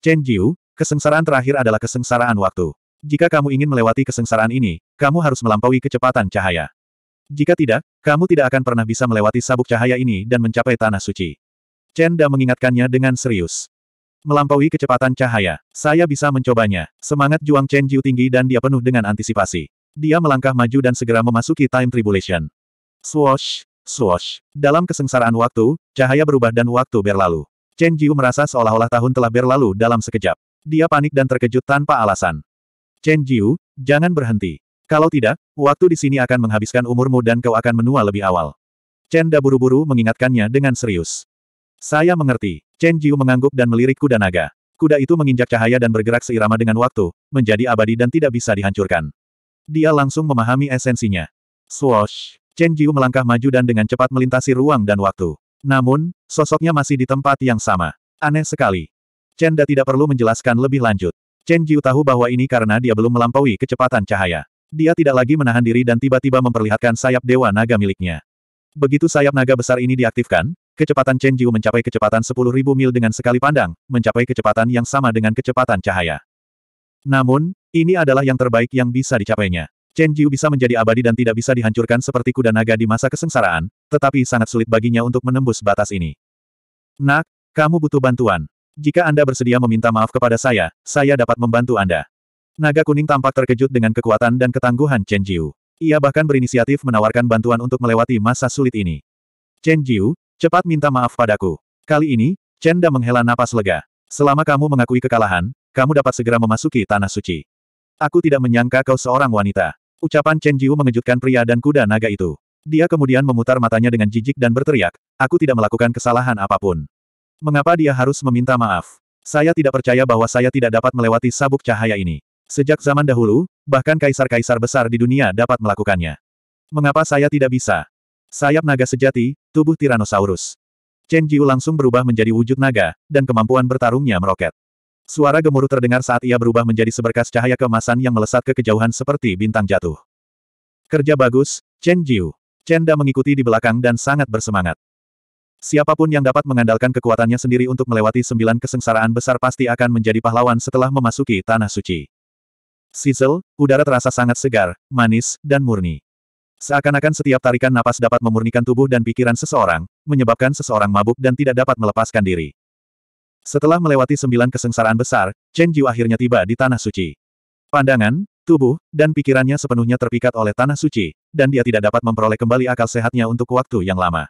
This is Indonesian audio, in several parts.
Chen Jiu, kesengsaraan terakhir adalah kesengsaraan waktu. Jika kamu ingin melewati kesengsaraan ini, kamu harus melampaui kecepatan cahaya. Jika tidak, kamu tidak akan pernah bisa melewati sabuk cahaya ini dan mencapai tanah suci. Chen Da mengingatkannya dengan serius. Melampaui kecepatan cahaya, saya bisa mencobanya. Semangat juang Chen Jiu tinggi dan dia penuh dengan antisipasi. Dia melangkah maju dan segera memasuki time tribulation. Swoosh, swoosh. Dalam kesengsaraan waktu, cahaya berubah dan waktu berlalu. Chen Jiu merasa seolah-olah tahun telah berlalu dalam sekejap. Dia panik dan terkejut tanpa alasan. Chen Jiu, jangan berhenti. Kalau tidak, waktu di sini akan menghabiskan umurmu dan kau akan menua lebih awal. Chen Da buru-buru mengingatkannya dengan serius. Saya mengerti. Chen Jiu mengangguk dan melirik kuda naga. Kuda itu menginjak cahaya dan bergerak seirama dengan waktu, menjadi abadi dan tidak bisa dihancurkan. Dia langsung memahami esensinya. Swoosh! Chen Jiu melangkah maju dan dengan cepat melintasi ruang dan waktu. Namun, sosoknya masih di tempat yang sama. Aneh sekali. Da tidak perlu menjelaskan lebih lanjut. Chen Jiu tahu bahwa ini karena dia belum melampaui kecepatan cahaya. Dia tidak lagi menahan diri dan tiba-tiba memperlihatkan sayap dewa naga miliknya. Begitu sayap naga besar ini diaktifkan, kecepatan Chen Jiu mencapai kecepatan 10.000 mil dengan sekali pandang, mencapai kecepatan yang sama dengan kecepatan cahaya. Namun, ini adalah yang terbaik yang bisa dicapainya. Chen Jiu bisa menjadi abadi dan tidak bisa dihancurkan seperti kuda naga di masa kesengsaraan, tetapi sangat sulit baginya untuk menembus batas ini. Nak, kamu butuh bantuan. Jika Anda bersedia meminta maaf kepada saya, saya dapat membantu Anda. Naga kuning tampak terkejut dengan kekuatan dan ketangguhan Chen Jiu. Ia bahkan berinisiatif menawarkan bantuan untuk melewati masa sulit ini. Chen Jiu, cepat minta maaf padaku. Kali ini, Chen Da menghela napas lega. Selama kamu mengakui kekalahan, kamu dapat segera memasuki Tanah Suci. Aku tidak menyangka kau seorang wanita. Ucapan Chen Jiu mengejutkan pria dan kuda naga itu. Dia kemudian memutar matanya dengan jijik dan berteriak, aku tidak melakukan kesalahan apapun. Mengapa dia harus meminta maaf? Saya tidak percaya bahwa saya tidak dapat melewati sabuk cahaya ini. Sejak zaman dahulu, bahkan kaisar-kaisar besar di dunia dapat melakukannya. Mengapa saya tidak bisa? Sayap naga sejati, tubuh Tyrannosaurus. Chen Jiu langsung berubah menjadi wujud naga, dan kemampuan bertarungnya meroket. Suara gemuruh terdengar saat ia berubah menjadi seberkas cahaya kemasan yang melesat ke kejauhan seperti bintang jatuh. Kerja bagus, Chen Jiu. Chen Da mengikuti di belakang dan sangat bersemangat. Siapapun yang dapat mengandalkan kekuatannya sendiri untuk melewati sembilan kesengsaraan besar pasti akan menjadi pahlawan setelah memasuki Tanah Suci. Sizzle, udara terasa sangat segar, manis, dan murni. Seakan-akan setiap tarikan napas dapat memurnikan tubuh dan pikiran seseorang, menyebabkan seseorang mabuk dan tidak dapat melepaskan diri. Setelah melewati sembilan kesengsaraan besar, Chen Jiu akhirnya tiba di Tanah Suci. Pandangan, tubuh, dan pikirannya sepenuhnya terpikat oleh Tanah Suci, dan dia tidak dapat memperoleh kembali akal sehatnya untuk waktu yang lama.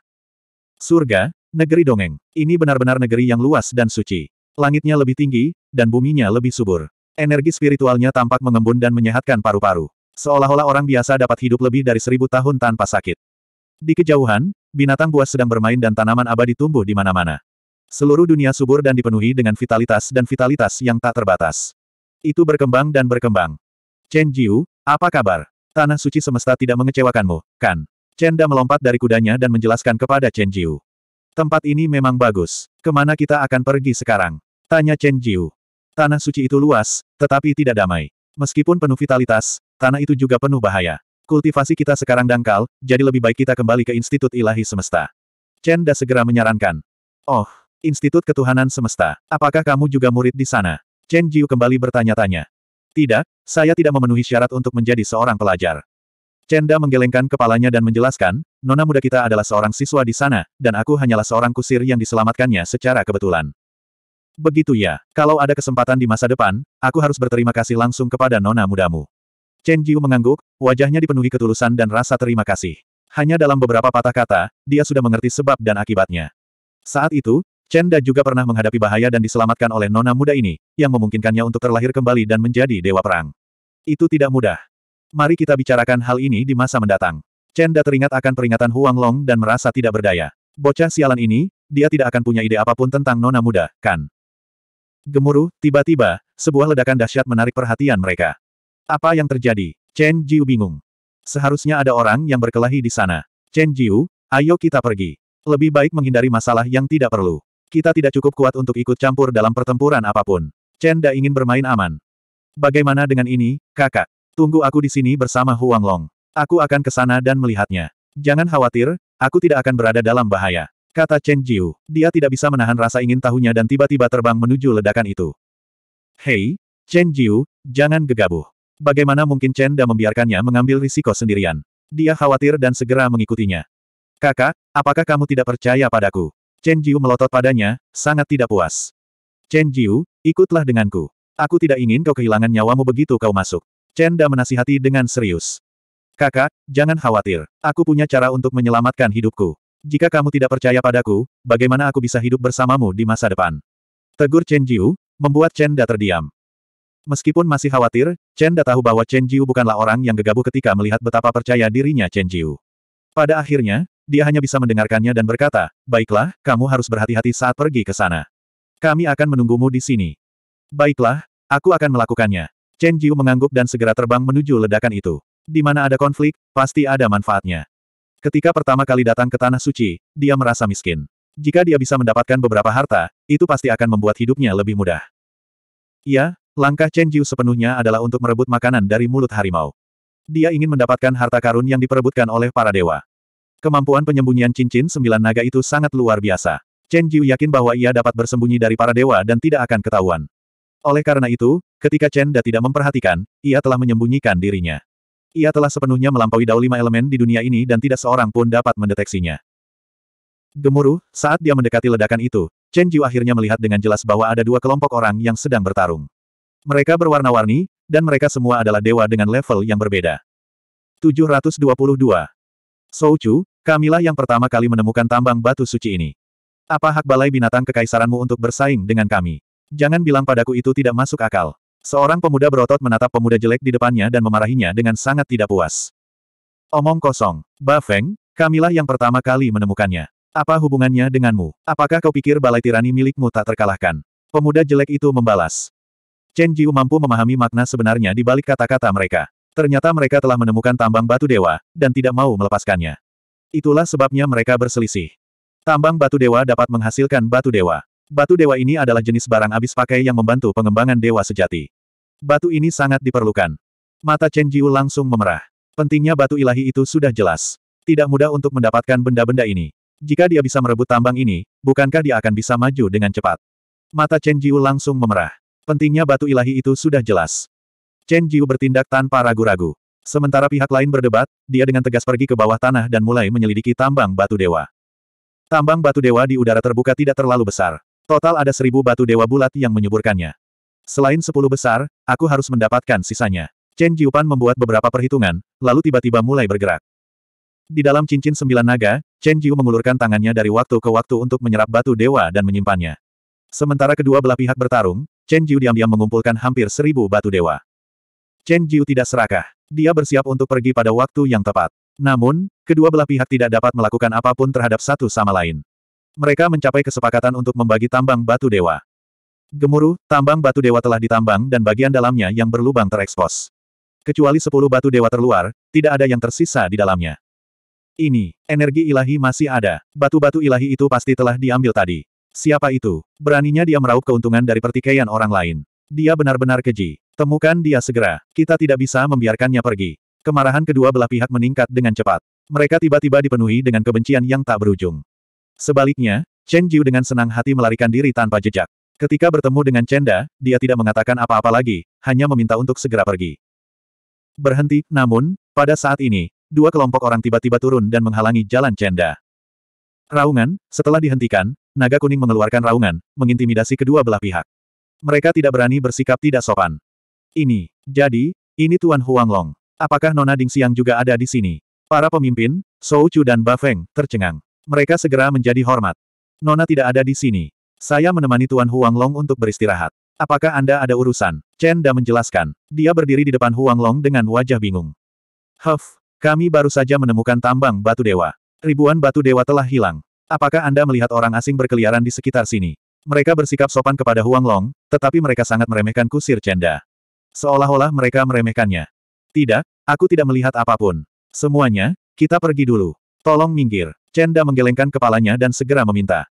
Surga, negeri dongeng. Ini benar-benar negeri yang luas dan suci. Langitnya lebih tinggi, dan buminya lebih subur. Energi spiritualnya tampak mengembun dan menyehatkan paru-paru. Seolah-olah orang biasa dapat hidup lebih dari seribu tahun tanpa sakit. Di kejauhan, binatang buas sedang bermain dan tanaman abadi tumbuh di mana-mana. Seluruh dunia subur dan dipenuhi dengan vitalitas dan vitalitas yang tak terbatas. Itu berkembang dan berkembang. Chen Jiu, apa kabar? Tanah suci semesta tidak mengecewakanmu, kan? Da melompat dari kudanya dan menjelaskan kepada Chen Jiu. Tempat ini memang bagus. Kemana kita akan pergi sekarang? Tanya Chen Jiu. Tanah suci itu luas, tetapi tidak damai. Meskipun penuh vitalitas, tanah itu juga penuh bahaya. Kultivasi kita sekarang dangkal, jadi lebih baik kita kembali ke Institut Ilahi Semesta. Da segera menyarankan. Oh, Institut Ketuhanan Semesta, apakah kamu juga murid di sana? Chen Jiu kembali bertanya-tanya. Tidak, saya tidak memenuhi syarat untuk menjadi seorang pelajar. Da menggelengkan kepalanya dan menjelaskan, nona muda kita adalah seorang siswa di sana, dan aku hanyalah seorang kusir yang diselamatkannya secara kebetulan. Begitu ya, kalau ada kesempatan di masa depan, aku harus berterima kasih langsung kepada nona mudamu. Chen Jiu mengangguk, wajahnya dipenuhi ketulusan dan rasa terima kasih. Hanya dalam beberapa patah kata, dia sudah mengerti sebab dan akibatnya. Saat itu, Chen Chenda juga pernah menghadapi bahaya dan diselamatkan oleh nona muda ini, yang memungkinkannya untuk terlahir kembali dan menjadi dewa perang. Itu tidak mudah. Mari kita bicarakan hal ini di masa mendatang. Chen Chenda teringat akan peringatan Huang Long dan merasa tidak berdaya. Bocah sialan ini, dia tidak akan punya ide apapun tentang nona muda, kan? Gemuruh, tiba-tiba, sebuah ledakan dahsyat menarik perhatian mereka. Apa yang terjadi? Chen Jiu bingung. Seharusnya ada orang yang berkelahi di sana. Chen Jiu, ayo kita pergi. Lebih baik menghindari masalah yang tidak perlu. Kita tidak cukup kuat untuk ikut campur dalam pertempuran apapun. Chen Da ingin bermain aman. Bagaimana dengan ini, kakak? Tunggu aku di sini bersama Huang Long. Aku akan ke sana dan melihatnya. Jangan khawatir, aku tidak akan berada dalam bahaya. Kata Chen Jiu. Dia tidak bisa menahan rasa ingin tahunya dan tiba-tiba terbang menuju ledakan itu. Hei, Chen Jiu, jangan gegabah. Bagaimana mungkin Chen Da membiarkannya mengambil risiko sendirian? Dia khawatir dan segera mengikutinya. Kakak, apakah kamu tidak percaya padaku? Chen Jiu melotot padanya, sangat tidak puas. Chen Jiu, ikutlah denganku. Aku tidak ingin kau kehilangan nyawamu begitu kau masuk. Chen Da menasihati dengan serius. Kakak, jangan khawatir. Aku punya cara untuk menyelamatkan hidupku. Jika kamu tidak percaya padaku, bagaimana aku bisa hidup bersamamu di masa depan? Tegur Chen Jiu, membuat Chen Da terdiam. Meskipun masih khawatir, Chen Da tahu bahwa Chen Jiu bukanlah orang yang gegabah ketika melihat betapa percaya dirinya Chen Jiu. Pada akhirnya, dia hanya bisa mendengarkannya dan berkata, Baiklah, kamu harus berhati-hati saat pergi ke sana. Kami akan menunggumu di sini. Baiklah, aku akan melakukannya. Chen Jiu mengangguk dan segera terbang menuju ledakan itu. Di mana ada konflik, pasti ada manfaatnya. Ketika pertama kali datang ke Tanah Suci, dia merasa miskin. Jika dia bisa mendapatkan beberapa harta, itu pasti akan membuat hidupnya lebih mudah. Ya, langkah Chen Jiu sepenuhnya adalah untuk merebut makanan dari mulut harimau. Dia ingin mendapatkan harta karun yang diperebutkan oleh para dewa. Kemampuan penyembunyian cincin sembilan naga itu sangat luar biasa. Chen Jiu yakin bahwa ia dapat bersembunyi dari para dewa dan tidak akan ketahuan. Oleh karena itu, ketika Chen Da tidak memperhatikan, ia telah menyembunyikan dirinya. Ia telah sepenuhnya melampaui dao lima elemen di dunia ini dan tidak seorang pun dapat mendeteksinya. Gemuruh, saat dia mendekati ledakan itu, Chen Jiu akhirnya melihat dengan jelas bahwa ada dua kelompok orang yang sedang bertarung. Mereka berwarna-warni, dan mereka semua adalah dewa dengan level yang berbeda. 722. Sou Chu, Kamilah yang pertama kali menemukan tambang batu suci ini. Apa hak balai binatang kekaisaranmu untuk bersaing dengan kami? Jangan bilang padaku itu tidak masuk akal. Seorang pemuda berotot menatap pemuda jelek di depannya dan memarahinya dengan sangat tidak puas. Omong kosong. Ba Feng. Kamilah yang pertama kali menemukannya. Apa hubungannya denganmu? Apakah kau pikir balai tirani milikmu tak terkalahkan? Pemuda jelek itu membalas. Chen Jiu mampu memahami makna sebenarnya di balik kata-kata mereka. Ternyata mereka telah menemukan tambang batu dewa, dan tidak mau melepaskannya. Itulah sebabnya mereka berselisih. Tambang batu dewa dapat menghasilkan batu dewa. Batu dewa ini adalah jenis barang abis pakai yang membantu pengembangan dewa sejati. Batu ini sangat diperlukan. Mata Chen Jiu langsung memerah. Pentingnya batu ilahi itu sudah jelas. Tidak mudah untuk mendapatkan benda-benda ini. Jika dia bisa merebut tambang ini, bukankah dia akan bisa maju dengan cepat? Mata Chen Jiu langsung memerah. Pentingnya batu ilahi itu sudah jelas. Chen Jiu bertindak tanpa ragu-ragu. Sementara pihak lain berdebat, dia dengan tegas pergi ke bawah tanah dan mulai menyelidiki tambang batu dewa. Tambang batu dewa di udara terbuka tidak terlalu besar. Total ada seribu batu dewa bulat yang menyuburkannya. Selain sepuluh besar, aku harus mendapatkan sisanya. Chen Jiupan membuat beberapa perhitungan, lalu tiba-tiba mulai bergerak. Di dalam cincin sembilan naga, Chen Jiu mengulurkan tangannya dari waktu ke waktu untuk menyerap batu dewa dan menyimpannya. Sementara kedua belah pihak bertarung, Chen Jiu diam-diam mengumpulkan hampir seribu batu dewa. Chen Jiu tidak serakah. Dia bersiap untuk pergi pada waktu yang tepat. Namun, kedua belah pihak tidak dapat melakukan apapun terhadap satu sama lain. Mereka mencapai kesepakatan untuk membagi tambang batu dewa. Gemuruh, tambang batu dewa telah ditambang dan bagian dalamnya yang berlubang terekspos. Kecuali sepuluh batu dewa terluar, tidak ada yang tersisa di dalamnya. Ini, energi ilahi masih ada. Batu-batu ilahi itu pasti telah diambil tadi. Siapa itu? Beraninya dia meraup keuntungan dari pertikaian orang lain. Dia benar-benar keji. Temukan dia segera. Kita tidak bisa membiarkannya pergi. Kemarahan kedua belah pihak meningkat dengan cepat. Mereka tiba-tiba dipenuhi dengan kebencian yang tak berujung. Sebaliknya, Chen Jiu dengan senang hati melarikan diri tanpa jejak. Ketika bertemu dengan Da, dia tidak mengatakan apa-apa lagi, hanya meminta untuk segera pergi. Berhenti, namun, pada saat ini, dua kelompok orang tiba-tiba turun dan menghalangi jalan Da. Raungan, setelah dihentikan, naga kuning mengeluarkan raungan, mengintimidasi kedua belah pihak. Mereka tidak berani bersikap tidak sopan. Ini. Jadi, ini Tuan Huanglong. Apakah Nona Ding Dingxiang juga ada di sini? Para pemimpin, Sou Chu dan Ba Feng, tercengang. Mereka segera menjadi hormat. Nona tidak ada di sini. Saya menemani Tuan Huanglong untuk beristirahat. Apakah Anda ada urusan? Chen Da menjelaskan. Dia berdiri di depan Huanglong dengan wajah bingung. Huff, kami baru saja menemukan tambang batu dewa. Ribuan batu dewa telah hilang. Apakah Anda melihat orang asing berkeliaran di sekitar sini? Mereka bersikap sopan kepada Huanglong, tetapi mereka sangat meremehkan kusir Chen Da. Seolah-olah mereka meremehkannya. Tidak, aku tidak melihat apapun. Semuanya, kita pergi dulu. Tolong minggir. Chenda menggelengkan kepalanya dan segera meminta.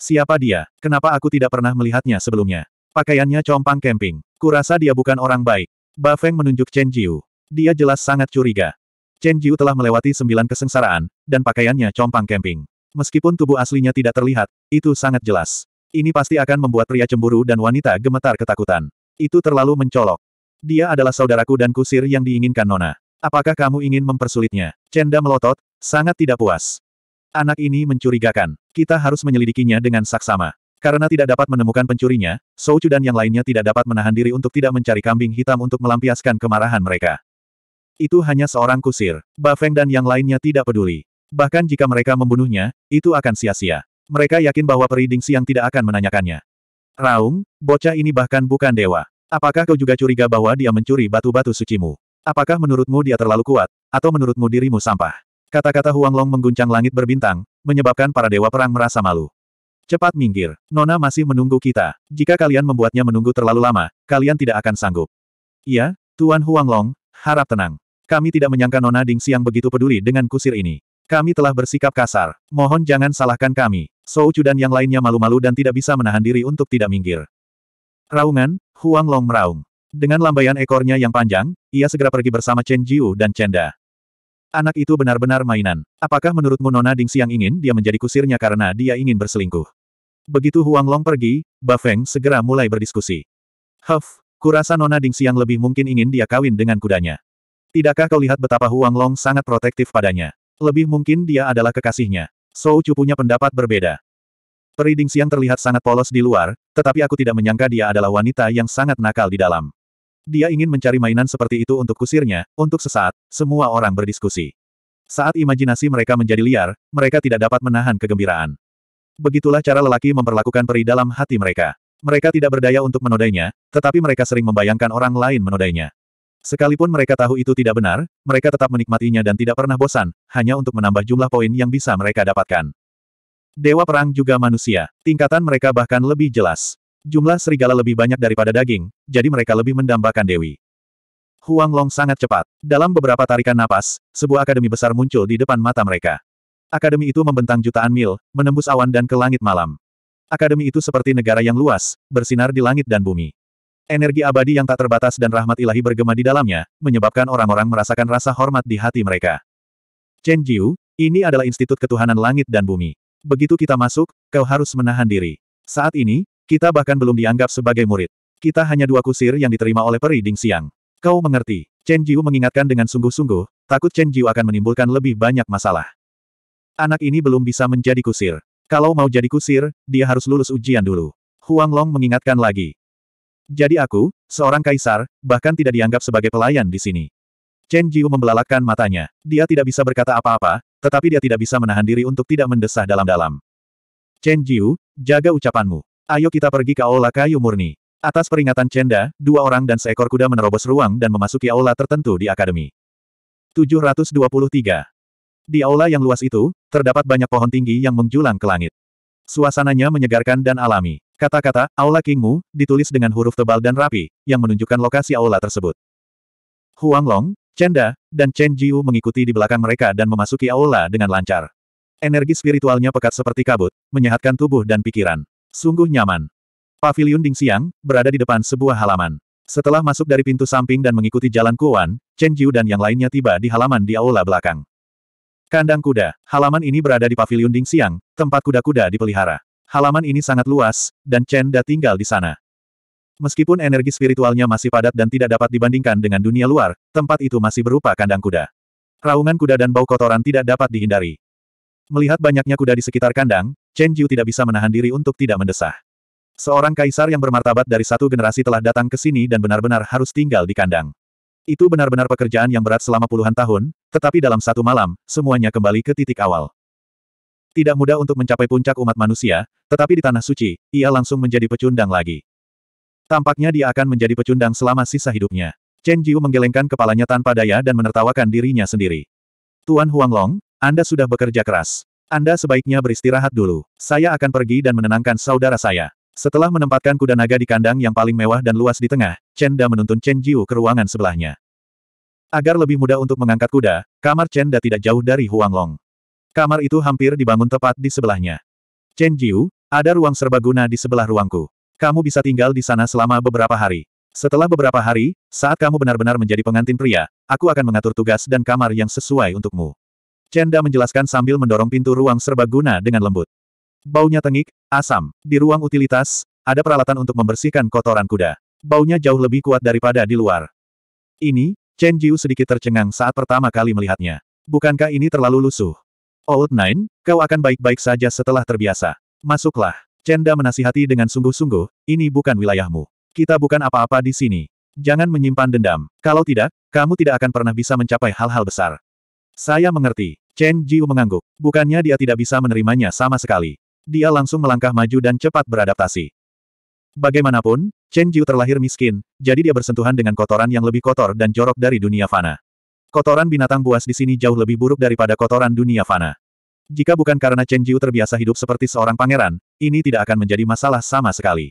Siapa dia? Kenapa aku tidak pernah melihatnya sebelumnya? Pakaiannya compang camping. Kurasa dia bukan orang baik. Ba Feng menunjuk Chen Jiu. Dia jelas sangat curiga. Chen Jiu telah melewati sembilan kesengsaraan, dan pakaiannya compang camping. Meskipun tubuh aslinya tidak terlihat, itu sangat jelas. Ini pasti akan membuat pria cemburu dan wanita gemetar ketakutan. Itu terlalu mencolok. Dia adalah saudaraku dan kusir yang diinginkan Nona. Apakah kamu ingin mempersulitnya? Cenda melotot, sangat tidak puas. Anak ini mencurigakan. Kita harus menyelidikinya dengan saksama. Karena tidak dapat menemukan pencurinya, Souchu dan yang lainnya tidak dapat menahan diri untuk tidak mencari kambing hitam untuk melampiaskan kemarahan mereka. Itu hanya seorang kusir. Ba Feng dan yang lainnya tidak peduli. Bahkan jika mereka membunuhnya, itu akan sia-sia. Mereka yakin bahwa Periding Siang tidak akan menanyakannya. Raung, bocah ini bahkan bukan dewa. Apakah kau juga curiga bahwa dia mencuri batu-batu sucimu? Apakah menurutmu dia terlalu kuat, atau menurutmu dirimu sampah? Kata-kata Huang Long mengguncang langit berbintang, menyebabkan para dewa perang merasa malu. Cepat minggir, Nona masih menunggu kita. Jika kalian membuatnya menunggu terlalu lama, kalian tidak akan sanggup. Iya, Tuan Huang Long, harap tenang. Kami tidak menyangka Nona Ding Siang begitu peduli dengan kusir ini. Kami telah bersikap kasar. Mohon jangan salahkan kami. Sou Chu dan yang lainnya malu-malu dan tidak bisa menahan diri untuk tidak minggir. Raungan, Huang Long meraung. Dengan lambaian ekornya yang panjang, ia segera pergi bersama Chen Jiu dan Chen Da. Anak itu benar-benar mainan. Apakah menurutmu Nona Ding Siang ingin dia menjadi kusirnya karena dia ingin berselingkuh? Begitu Huang Long pergi, Ba Feng segera mulai berdiskusi. Huff, kurasa Nona Ding Siang lebih mungkin ingin dia kawin dengan kudanya. Tidakkah kau lihat betapa Huang Long sangat protektif padanya? Lebih mungkin dia adalah kekasihnya. So, Chu punya pendapat berbeda. Periding Siang terlihat sangat polos di luar, tetapi aku tidak menyangka dia adalah wanita yang sangat nakal di dalam. Dia ingin mencari mainan seperti itu untuk kusirnya, untuk sesaat, semua orang berdiskusi. Saat imajinasi mereka menjadi liar, mereka tidak dapat menahan kegembiraan. Begitulah cara lelaki memperlakukan peri dalam hati mereka. Mereka tidak berdaya untuk menodainya, tetapi mereka sering membayangkan orang lain menodainya. Sekalipun mereka tahu itu tidak benar, mereka tetap menikmatinya dan tidak pernah bosan, hanya untuk menambah jumlah poin yang bisa mereka dapatkan. Dewa perang juga manusia. Tingkatan mereka bahkan lebih jelas. Jumlah serigala lebih banyak daripada daging, jadi mereka lebih mendambakan Dewi. Huang Long sangat cepat. Dalam beberapa tarikan napas, sebuah akademi besar muncul di depan mata mereka. Akademi itu membentang jutaan mil, menembus awan dan ke langit malam. Akademi itu seperti negara yang luas, bersinar di langit dan bumi. Energi abadi yang tak terbatas dan rahmat ilahi bergema di dalamnya, menyebabkan orang-orang merasakan rasa hormat di hati mereka. Chen Jiu, ini adalah Institut Ketuhanan Langit dan Bumi. Begitu kita masuk, kau harus menahan diri. Saat ini, kita bahkan belum dianggap sebagai murid. Kita hanya dua kusir yang diterima oleh peri Ding Siang. Kau mengerti. Chen Jiu mengingatkan dengan sungguh-sungguh, takut Chen Jiu akan menimbulkan lebih banyak masalah. Anak ini belum bisa menjadi kusir. Kalau mau jadi kusir, dia harus lulus ujian dulu. Huang Long mengingatkan lagi. Jadi aku, seorang kaisar, bahkan tidak dianggap sebagai pelayan di sini. Chen Jiu membelalakkan matanya. Dia tidak bisa berkata apa-apa, tetapi dia tidak bisa menahan diri untuk tidak mendesah dalam-dalam. Chen Jiu, jaga ucapanmu. Ayo kita pergi ke Aula Kayu Murni. Atas peringatan Chenda, dua orang dan seekor kuda menerobos ruang dan memasuki aula tertentu di akademi. 723. Di aula yang luas itu, terdapat banyak pohon tinggi yang menjulang ke langit. Suasananya menyegarkan dan alami. Kata-kata, Aula Kingmu, ditulis dengan huruf tebal dan rapi, yang menunjukkan lokasi aula tersebut. Huang Long, Chenda, dan Chen Jiu mengikuti di belakang mereka dan memasuki aula dengan lancar. Energi spiritualnya pekat seperti kabut, menyehatkan tubuh dan pikiran. Sungguh nyaman. Paviliun Ding Siang, berada di depan sebuah halaman. Setelah masuk dari pintu samping dan mengikuti jalan Kuan, Chen Jiu dan yang lainnya tiba di halaman di aula belakang. Kandang kuda, halaman ini berada di paviliun Ding Siang, tempat kuda-kuda dipelihara. Halaman ini sangat luas, dan Chen Da tinggal di sana. Meskipun energi spiritualnya masih padat dan tidak dapat dibandingkan dengan dunia luar, tempat itu masih berupa kandang kuda. Raungan kuda dan bau kotoran tidak dapat dihindari. Melihat banyaknya kuda di sekitar kandang, Chen Jiu tidak bisa menahan diri untuk tidak mendesah. Seorang kaisar yang bermartabat dari satu generasi telah datang ke sini dan benar-benar harus tinggal di kandang. Itu benar-benar pekerjaan yang berat selama puluhan tahun, tetapi dalam satu malam, semuanya kembali ke titik awal. Tidak mudah untuk mencapai puncak umat manusia, tetapi di Tanah Suci, ia langsung menjadi pecundang lagi. Tampaknya dia akan menjadi pecundang selama sisa hidupnya. Chen Jiu menggelengkan kepalanya tanpa daya dan menertawakan dirinya sendiri. Tuan Huanglong, Anda sudah bekerja keras. Anda sebaiknya beristirahat dulu. Saya akan pergi dan menenangkan saudara saya. Setelah menempatkan kuda naga di kandang yang paling mewah dan luas di tengah, Chen Da menuntun Chen Jiu ke ruangan sebelahnya. Agar lebih mudah untuk mengangkat kuda, kamar Chen Da tidak jauh dari Huanglong. Kamar itu hampir dibangun tepat di sebelahnya. Chen Jiu, ada ruang serbaguna di sebelah ruangku. Kamu bisa tinggal di sana selama beberapa hari. Setelah beberapa hari, saat kamu benar-benar menjadi pengantin pria, aku akan mengatur tugas dan kamar yang sesuai untukmu. Chenda menjelaskan sambil mendorong pintu ruang serbaguna dengan lembut. Baunya tengik, asam. Di ruang utilitas, ada peralatan untuk membersihkan kotoran kuda. Baunya jauh lebih kuat daripada di luar. Ini, Chen Jiu sedikit tercengang saat pertama kali melihatnya. Bukankah ini terlalu lusuh? Old Nine, kau akan baik-baik saja setelah terbiasa. Masuklah. Cenda menasihati dengan sungguh-sungguh, ini bukan wilayahmu. Kita bukan apa-apa di sini. Jangan menyimpan dendam. Kalau tidak, kamu tidak akan pernah bisa mencapai hal-hal besar. Saya mengerti. Chen Jiu mengangguk. Bukannya dia tidak bisa menerimanya sama sekali. Dia langsung melangkah maju dan cepat beradaptasi. Bagaimanapun, Chen Jiu terlahir miskin, jadi dia bersentuhan dengan kotoran yang lebih kotor dan jorok dari dunia fana. Kotoran binatang buas di sini jauh lebih buruk daripada kotoran dunia fana. Jika bukan karena Chen Jiu terbiasa hidup seperti seorang pangeran, ini tidak akan menjadi masalah sama sekali.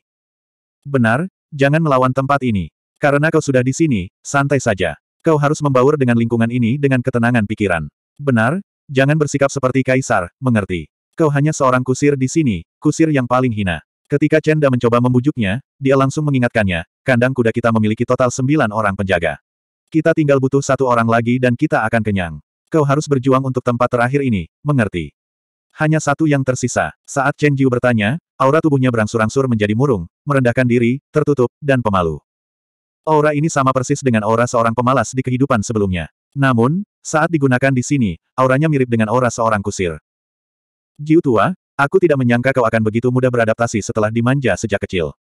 Benar, jangan melawan tempat ini. Karena kau sudah di sini, santai saja. Kau harus membaur dengan lingkungan ini dengan ketenangan pikiran. Benar, jangan bersikap seperti kaisar, mengerti. Kau hanya seorang kusir di sini, kusir yang paling hina. Ketika Chen Da mencoba membujuknya, dia langsung mengingatkannya, kandang kuda kita memiliki total sembilan orang penjaga. Kita tinggal butuh satu orang lagi dan kita akan kenyang. Kau harus berjuang untuk tempat terakhir ini, mengerti? Hanya satu yang tersisa. Saat Chen Jiu bertanya, aura tubuhnya berangsur-angsur menjadi murung, merendahkan diri, tertutup, dan pemalu. Aura ini sama persis dengan aura seorang pemalas di kehidupan sebelumnya. Namun, saat digunakan di sini, auranya mirip dengan aura seorang kusir. Jiu tua, aku tidak menyangka kau akan begitu mudah beradaptasi setelah dimanja sejak kecil.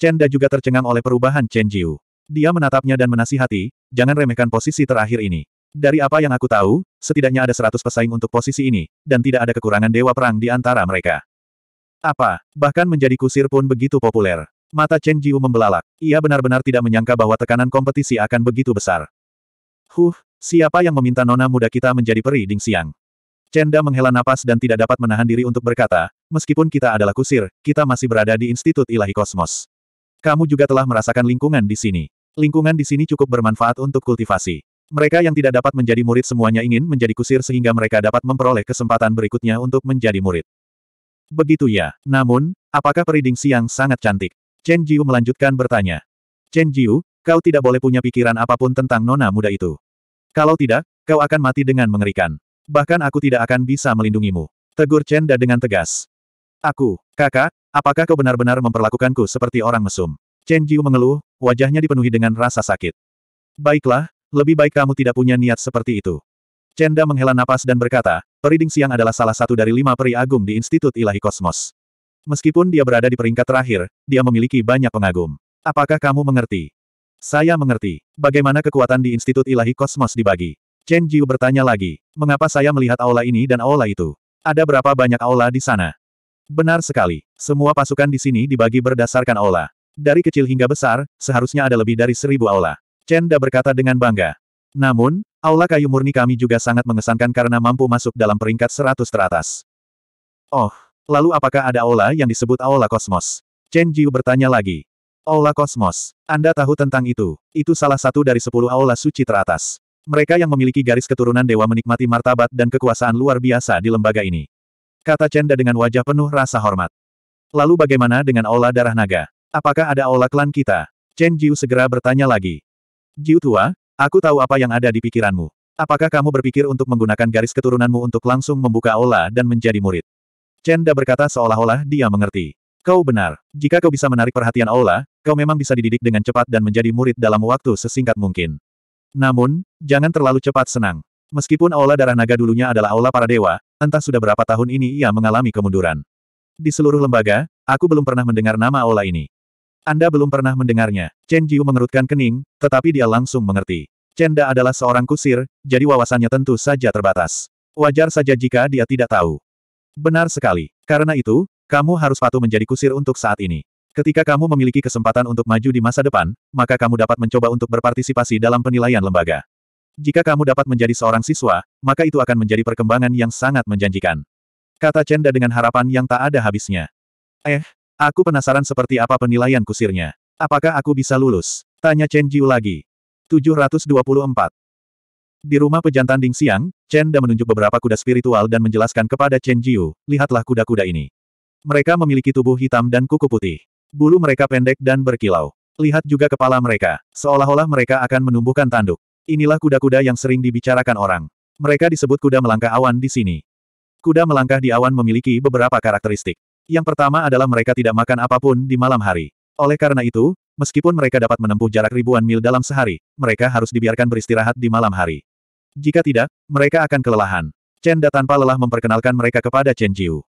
Chen Da juga tercengang oleh perubahan Chen Jiu. Dia menatapnya dan menasihati, jangan remehkan posisi terakhir ini. Dari apa yang aku tahu, setidaknya ada seratus pesaing untuk posisi ini, dan tidak ada kekurangan dewa perang di antara mereka. Apa, bahkan menjadi kusir pun begitu populer. Mata Chen Jiu membelalak. Ia benar-benar tidak menyangka bahwa tekanan kompetisi akan begitu besar. Huh, siapa yang meminta nona muda kita menjadi peri Ding Siang? Chenda menghela napas dan tidak dapat menahan diri untuk berkata, meskipun kita adalah kusir, kita masih berada di Institut Ilahi Kosmos. Kamu juga telah merasakan lingkungan di sini. Lingkungan di sini cukup bermanfaat untuk kultivasi. Mereka yang tidak dapat menjadi murid semuanya ingin menjadi kusir sehingga mereka dapat memperoleh kesempatan berikutnya untuk menjadi murid. Begitu ya. Namun, apakah periding siang sangat cantik? Chen Jiu melanjutkan bertanya. Chen Jiu, kau tidak boleh punya pikiran apapun tentang nona muda itu. Kalau tidak, kau akan mati dengan mengerikan. Bahkan aku tidak akan bisa melindungimu. Tegur Chen Da dengan tegas. Aku, kakak, apakah kau benar-benar memperlakukanku seperti orang mesum? Chen Jiu mengeluh, wajahnya dipenuhi dengan rasa sakit. Baiklah, lebih baik kamu tidak punya niat seperti itu. Cenda menghela napas dan berkata, Periding Siang adalah salah satu dari lima peri agung di Institut Ilahi Kosmos. Meskipun dia berada di peringkat terakhir, dia memiliki banyak pengagum. Apakah kamu mengerti? Saya mengerti. Bagaimana kekuatan di Institut Ilahi Kosmos dibagi? Chen Jiu bertanya lagi, mengapa saya melihat aula ini dan aula itu? Ada berapa banyak aula di sana? Benar sekali. Semua pasukan di sini dibagi berdasarkan aula. Dari kecil hingga besar, seharusnya ada lebih dari seribu aula. Chen Da berkata dengan bangga. Namun, aula kayu murni kami juga sangat mengesankan karena mampu masuk dalam peringkat seratus teratas. Oh, lalu apakah ada aula yang disebut aula kosmos? Chen Jiu bertanya lagi. Aula kosmos, Anda tahu tentang itu, itu salah satu dari sepuluh aula suci teratas. Mereka yang memiliki garis keturunan dewa menikmati martabat dan kekuasaan luar biasa di lembaga ini. Kata Chen Da dengan wajah penuh rasa hormat. Lalu bagaimana dengan aula darah naga? Apakah ada aula klan kita? Chen Jiu segera bertanya lagi. Jiu tua, aku tahu apa yang ada di pikiranmu. Apakah kamu berpikir untuk menggunakan garis keturunanmu untuk langsung membuka aula dan menjadi murid? Chen Da berkata seolah-olah dia mengerti. Kau benar. Jika kau bisa menarik perhatian aula, kau memang bisa dididik dengan cepat dan menjadi murid dalam waktu sesingkat mungkin. Namun, jangan terlalu cepat senang. Meskipun aula darah naga dulunya adalah aula para dewa, entah sudah berapa tahun ini ia mengalami kemunduran. Di seluruh lembaga, aku belum pernah mendengar nama aula ini. Anda belum pernah mendengarnya. Chen Jiu mengerutkan kening, tetapi dia langsung mengerti. Chen Da adalah seorang kusir, jadi wawasannya tentu saja terbatas. Wajar saja jika dia tidak tahu. Benar sekali. Karena itu, kamu harus patuh menjadi kusir untuk saat ini. Ketika kamu memiliki kesempatan untuk maju di masa depan, maka kamu dapat mencoba untuk berpartisipasi dalam penilaian lembaga. Jika kamu dapat menjadi seorang siswa, maka itu akan menjadi perkembangan yang sangat menjanjikan. Kata Chen Da dengan harapan yang tak ada habisnya. Eh, Aku penasaran seperti apa penilaian kusirnya. Apakah aku bisa lulus? Tanya Chen Jiu lagi. 724. Di rumah pejantan Ding Siang, Chen Da menunjuk beberapa kuda spiritual dan menjelaskan kepada Chen Jiu, lihatlah kuda-kuda ini. Mereka memiliki tubuh hitam dan kuku putih. Bulu mereka pendek dan berkilau. Lihat juga kepala mereka, seolah-olah mereka akan menumbuhkan tanduk. Inilah kuda-kuda yang sering dibicarakan orang. Mereka disebut kuda melangkah awan di sini. Kuda melangkah di awan memiliki beberapa karakteristik. Yang pertama adalah mereka tidak makan apapun di malam hari. Oleh karena itu, meskipun mereka dapat menempuh jarak ribuan mil dalam sehari, mereka harus dibiarkan beristirahat di malam hari. Jika tidak, mereka akan kelelahan. Chen Da tanpa lelah memperkenalkan mereka kepada Chen Jiu.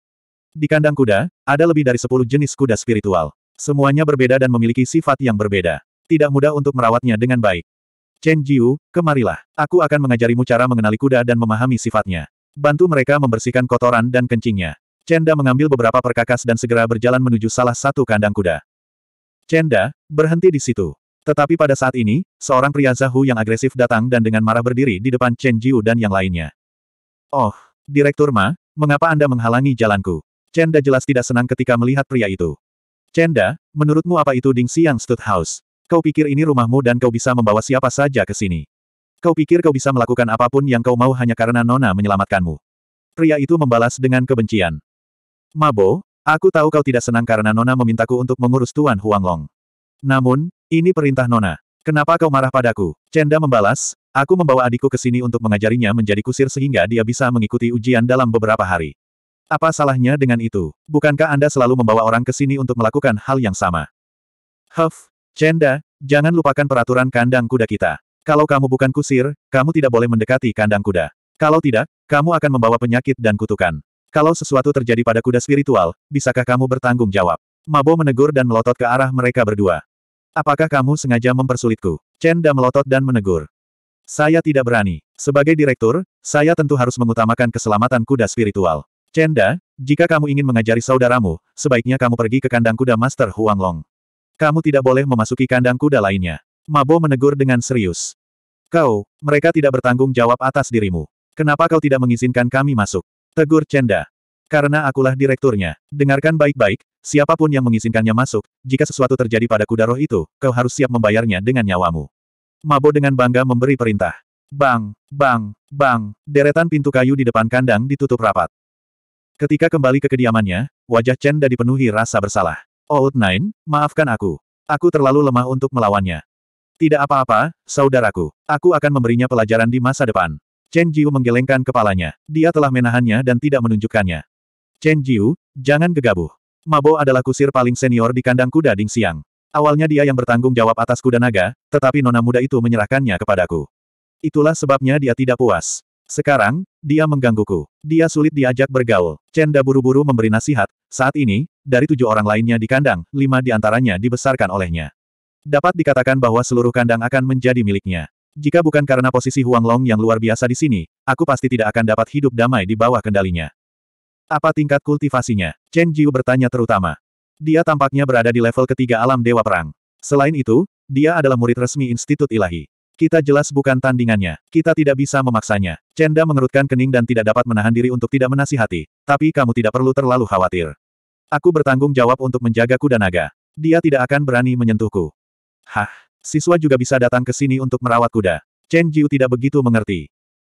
Di kandang kuda, ada lebih dari 10 jenis kuda spiritual. Semuanya berbeda dan memiliki sifat yang berbeda. Tidak mudah untuk merawatnya dengan baik. Chen Jiu, kemarilah. Aku akan mengajarimu cara mengenali kuda dan memahami sifatnya. Bantu mereka membersihkan kotoran dan kencingnya. Chenda mengambil beberapa perkakas dan segera berjalan menuju salah satu kandang kuda. Chenda, berhenti di situ. Tetapi pada saat ini, seorang pria Zahu yang agresif datang dan dengan marah berdiri di depan Chen Jiu dan yang lainnya. Oh, Direktur Ma, mengapa Anda menghalangi jalanku? Chenda jelas tidak senang ketika melihat pria itu. Chenda, menurutmu apa itu Ding Xiang House? Kau pikir ini rumahmu dan kau bisa membawa siapa saja ke sini. Kau pikir kau bisa melakukan apapun yang kau mau hanya karena Nona menyelamatkanmu. Pria itu membalas dengan kebencian. Mabo, aku tahu kau tidak senang karena Nona memintaku untuk mengurus Tuan Huanglong. Namun, ini perintah Nona. Kenapa kau marah padaku? Cenda membalas, aku membawa adikku ke sini untuk mengajarinya menjadi kusir sehingga dia bisa mengikuti ujian dalam beberapa hari. Apa salahnya dengan itu? Bukankah Anda selalu membawa orang ke sini untuk melakukan hal yang sama? Huff, Cenda, jangan lupakan peraturan kandang kuda kita. Kalau kamu bukan kusir, kamu tidak boleh mendekati kandang kuda. Kalau tidak, kamu akan membawa penyakit dan kutukan. Kalau sesuatu terjadi pada kuda spiritual, bisakah kamu bertanggung jawab? Mabo menegur dan melotot ke arah mereka berdua. Apakah kamu sengaja mempersulitku? Chen Da melotot dan menegur. Saya tidak berani. Sebagai direktur, saya tentu harus mengutamakan keselamatan kuda spiritual. Chen Da, jika kamu ingin mengajari saudaramu, sebaiknya kamu pergi ke kandang kuda Master Huang Long. Kamu tidak boleh memasuki kandang kuda lainnya. Mabo menegur dengan serius. Kau, mereka tidak bertanggung jawab atas dirimu. Kenapa kau tidak mengizinkan kami masuk? Tegur Chenda. Karena akulah direkturnya. Dengarkan baik-baik, siapapun yang mengizinkannya masuk, jika sesuatu terjadi pada kuda roh itu, kau harus siap membayarnya dengan nyawamu. Mabo dengan bangga memberi perintah. Bang, bang, bang, deretan pintu kayu di depan kandang ditutup rapat. Ketika kembali ke kediamannya, wajah Chenda dipenuhi rasa bersalah. Old Nine, maafkan aku. Aku terlalu lemah untuk melawannya. Tidak apa-apa, saudaraku. Aku akan memberinya pelajaran di masa depan. Chen Jiu menggelengkan kepalanya. Dia telah menahannya dan tidak menunjukkannya. Chen Jiu, jangan gegabah. Mabo adalah kusir paling senior di kandang kuda Ding Siang. Awalnya dia yang bertanggung jawab atas kuda naga, tetapi nona muda itu menyerahkannya kepadaku. Itulah sebabnya dia tidak puas. Sekarang, dia menggangguku. Dia sulit diajak bergaul. Cenda buru-buru memberi nasihat, saat ini, dari tujuh orang lainnya di kandang, lima di antaranya dibesarkan olehnya. Dapat dikatakan bahwa seluruh kandang akan menjadi miliknya. Jika bukan karena posisi Huang Long yang luar biasa di sini, aku pasti tidak akan dapat hidup damai di bawah kendalinya. Apa tingkat kultivasinya? Chen Jiu bertanya terutama. Dia tampaknya berada di level ketiga alam Dewa Perang. Selain itu, dia adalah murid resmi Institut Ilahi. Kita jelas bukan tandingannya. Kita tidak bisa memaksanya. Chenda mengerutkan kening dan tidak dapat menahan diri untuk tidak menasihati. Tapi kamu tidak perlu terlalu khawatir. Aku bertanggung jawab untuk menjaga kuda naga. Dia tidak akan berani menyentuhku. Hah, Siswa juga bisa datang ke sini untuk merawat kuda. Chen Jiu tidak begitu mengerti.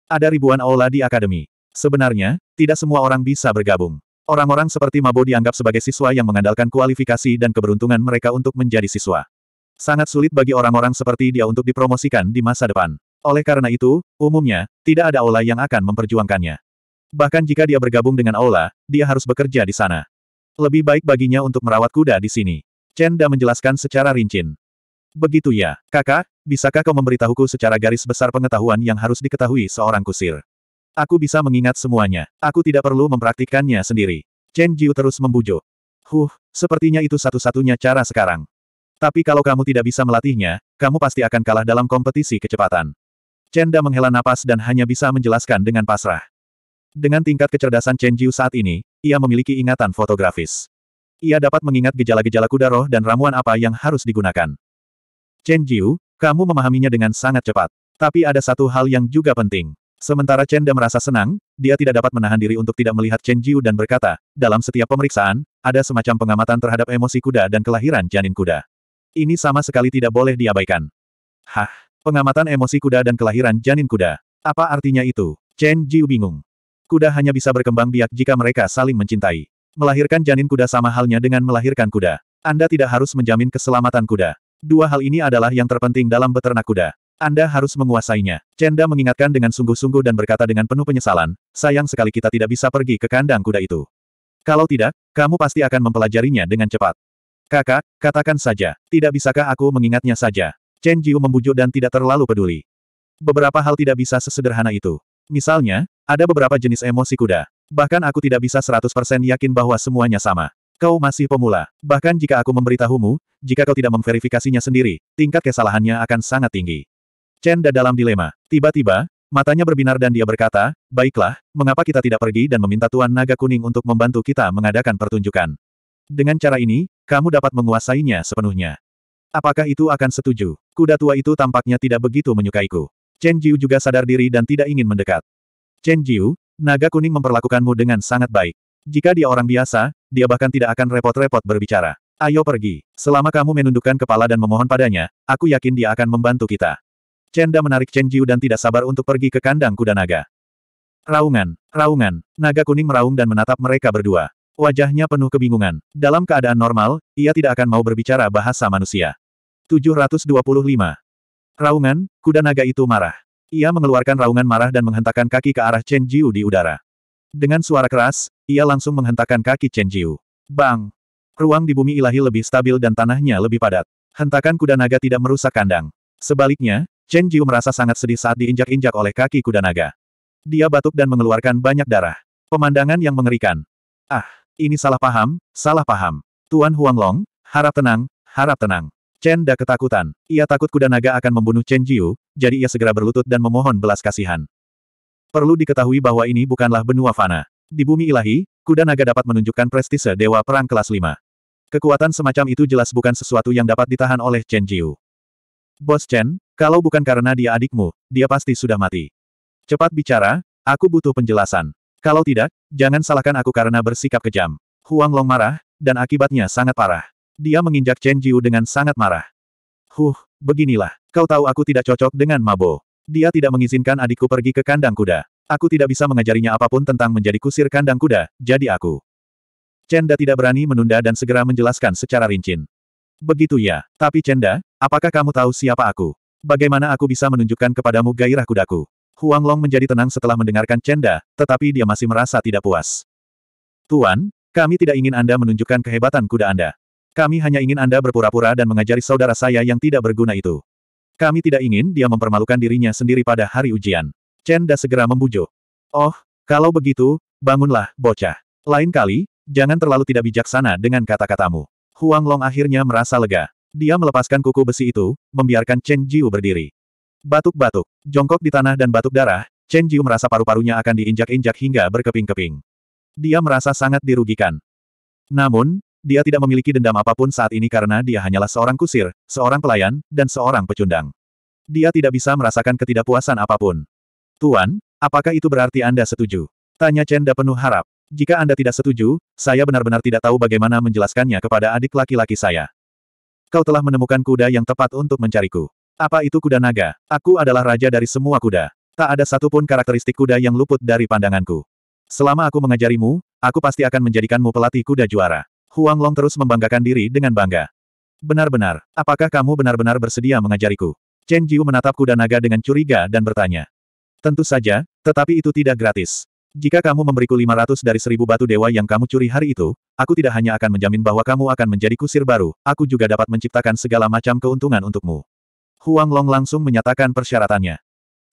Ada ribuan aula di akademi. Sebenarnya, tidak semua orang bisa bergabung. Orang-orang seperti Mabo dianggap sebagai siswa yang mengandalkan kualifikasi dan keberuntungan mereka untuk menjadi siswa. Sangat sulit bagi orang-orang seperti dia untuk dipromosikan di masa depan. Oleh karena itu, umumnya, tidak ada aula yang akan memperjuangkannya. Bahkan jika dia bergabung dengan aula, dia harus bekerja di sana. Lebih baik baginya untuk merawat kuda di sini. Chen Da menjelaskan secara rinci. Begitu ya, kakak, bisakah kau memberitahuku secara garis besar pengetahuan yang harus diketahui seorang kusir? Aku bisa mengingat semuanya. Aku tidak perlu mempraktikkannya sendiri. Chen Jiu terus membujuk. Huh, sepertinya itu satu-satunya cara sekarang. Tapi kalau kamu tidak bisa melatihnya, kamu pasti akan kalah dalam kompetisi kecepatan. Chen Da menghela napas dan hanya bisa menjelaskan dengan pasrah. Dengan tingkat kecerdasan Chen Jiu saat ini, ia memiliki ingatan fotografis. Ia dapat mengingat gejala-gejala kuda roh dan ramuan apa yang harus digunakan. Chen Jiu, kamu memahaminya dengan sangat cepat. Tapi ada satu hal yang juga penting. Sementara Chen Da merasa senang, dia tidak dapat menahan diri untuk tidak melihat Chen Jiu dan berkata, dalam setiap pemeriksaan, ada semacam pengamatan terhadap emosi kuda dan kelahiran janin kuda. Ini sama sekali tidak boleh diabaikan. Hah, pengamatan emosi kuda dan kelahiran janin kuda. Apa artinya itu? Chen Jiu bingung. Kuda hanya bisa berkembang biak jika mereka saling mencintai. Melahirkan janin kuda sama halnya dengan melahirkan kuda. Anda tidak harus menjamin keselamatan kuda. Dua hal ini adalah yang terpenting dalam beternak kuda. Anda harus menguasainya. Cenda mengingatkan dengan sungguh-sungguh dan berkata dengan penuh penyesalan, sayang sekali kita tidak bisa pergi ke kandang kuda itu. Kalau tidak, kamu pasti akan mempelajarinya dengan cepat. Kakak, katakan saja, tidak bisakah aku mengingatnya saja? Chen Jiu membujuk dan tidak terlalu peduli. Beberapa hal tidak bisa sesederhana itu. Misalnya, ada beberapa jenis emosi kuda. Bahkan aku tidak bisa 100% yakin bahwa semuanya sama. Kau masih pemula. Bahkan jika aku memberitahumu, jika kau tidak memverifikasinya sendiri, tingkat kesalahannya akan sangat tinggi. Chen Da dalam dilema. Tiba-tiba, matanya berbinar dan dia berkata, Baiklah, mengapa kita tidak pergi dan meminta Tuan Naga Kuning untuk membantu kita mengadakan pertunjukan? Dengan cara ini, kamu dapat menguasainya sepenuhnya. Apakah itu akan setuju? Kuda tua itu tampaknya tidak begitu menyukaiku. Chen Jiu juga sadar diri dan tidak ingin mendekat. Chen Jiu, naga kuning memperlakukanmu dengan sangat baik. Jika dia orang biasa, dia bahkan tidak akan repot-repot berbicara. Ayo pergi. Selama kamu menundukkan kepala dan memohon padanya, aku yakin dia akan membantu kita. Chenda menarik Chen Jiu dan tidak sabar untuk pergi ke kandang kuda naga. Raungan, raungan, naga kuning meraung dan menatap mereka berdua. Wajahnya penuh kebingungan. Dalam keadaan normal, ia tidak akan mau berbicara bahasa manusia. 725. Raungan, kuda naga itu marah. Ia mengeluarkan raungan marah dan menghentakkan kaki ke arah Chen Jiu di udara. Dengan suara keras, ia langsung menghentakkan kaki Chen Jiu. Bang! Ruang di bumi ilahi lebih stabil dan tanahnya lebih padat. Hentakan kuda naga tidak merusak kandang. Sebaliknya, Chen Jiu merasa sangat sedih saat diinjak-injak oleh kaki kuda naga. Dia batuk dan mengeluarkan banyak darah. Pemandangan yang mengerikan. Ah, ini salah paham, salah paham. Tuan Huanglong, harap tenang, harap tenang. Chen Da ketakutan. Ia takut kuda naga akan membunuh Chen Jiu, jadi ia segera berlutut dan memohon belas kasihan. Perlu diketahui bahwa ini bukanlah benua fana. Di bumi ilahi, kuda naga dapat menunjukkan prestise dewa perang kelas 5. Kekuatan semacam itu jelas bukan sesuatu yang dapat ditahan oleh Chen Jiu. Bos Chen, kalau bukan karena dia adikmu, dia pasti sudah mati. Cepat bicara, aku butuh penjelasan. Kalau tidak, jangan salahkan aku karena bersikap kejam. Huang Long marah, dan akibatnya sangat parah. Dia menginjak Chen Jiu dengan sangat marah. Huh, beginilah. Kau tahu aku tidak cocok dengan Mabo. Dia tidak mengizinkan adikku pergi ke kandang kuda. Aku tidak bisa mengajarinya apapun tentang menjadi kusir kandang kuda, jadi aku. Cenda tidak berani menunda dan segera menjelaskan secara rinci. Begitu ya, tapi Cenda, apakah kamu tahu siapa aku? Bagaimana aku bisa menunjukkan kepadamu gairah kudaku? Huang Long menjadi tenang setelah mendengarkan Cenda, tetapi dia masih merasa tidak puas. Tuan, kami tidak ingin Anda menunjukkan kehebatan kuda Anda. Kami hanya ingin Anda berpura-pura dan mengajari saudara saya yang tidak berguna itu. Kami tidak ingin dia mempermalukan dirinya sendiri pada hari ujian. Chen Da segera membujuk. Oh, kalau begitu, bangunlah, bocah. Lain kali, jangan terlalu tidak bijaksana dengan kata-katamu. Huang Long akhirnya merasa lega. Dia melepaskan kuku besi itu, membiarkan Chen Jiu berdiri. Batuk-batuk, jongkok di tanah dan batuk darah, Chen Jiu merasa paru-parunya akan diinjak-injak hingga berkeping-keping. Dia merasa sangat dirugikan. Namun, dia tidak memiliki dendam apapun saat ini karena dia hanyalah seorang kusir, seorang pelayan, dan seorang pecundang. Dia tidak bisa merasakan ketidakpuasan apapun. Tuan, apakah itu berarti Anda setuju? Tanya Chenda penuh harap. Jika Anda tidak setuju, saya benar-benar tidak tahu bagaimana menjelaskannya kepada adik laki-laki saya. Kau telah menemukan kuda yang tepat untuk mencariku. Apa itu kuda naga? Aku adalah raja dari semua kuda. Tak ada satupun karakteristik kuda yang luput dari pandanganku. Selama aku mengajarimu, aku pasti akan menjadikanmu pelatih kuda juara. Huang Long terus membanggakan diri dengan bangga. Benar-benar, apakah kamu benar-benar bersedia mengajariku? Chen Jiu menatap kuda naga dengan curiga dan bertanya. Tentu saja, tetapi itu tidak gratis. Jika kamu memberiku 500 dari 1000 batu dewa yang kamu curi hari itu, aku tidak hanya akan menjamin bahwa kamu akan menjadi kusir baru, aku juga dapat menciptakan segala macam keuntungan untukmu. Huang Long langsung menyatakan persyaratannya.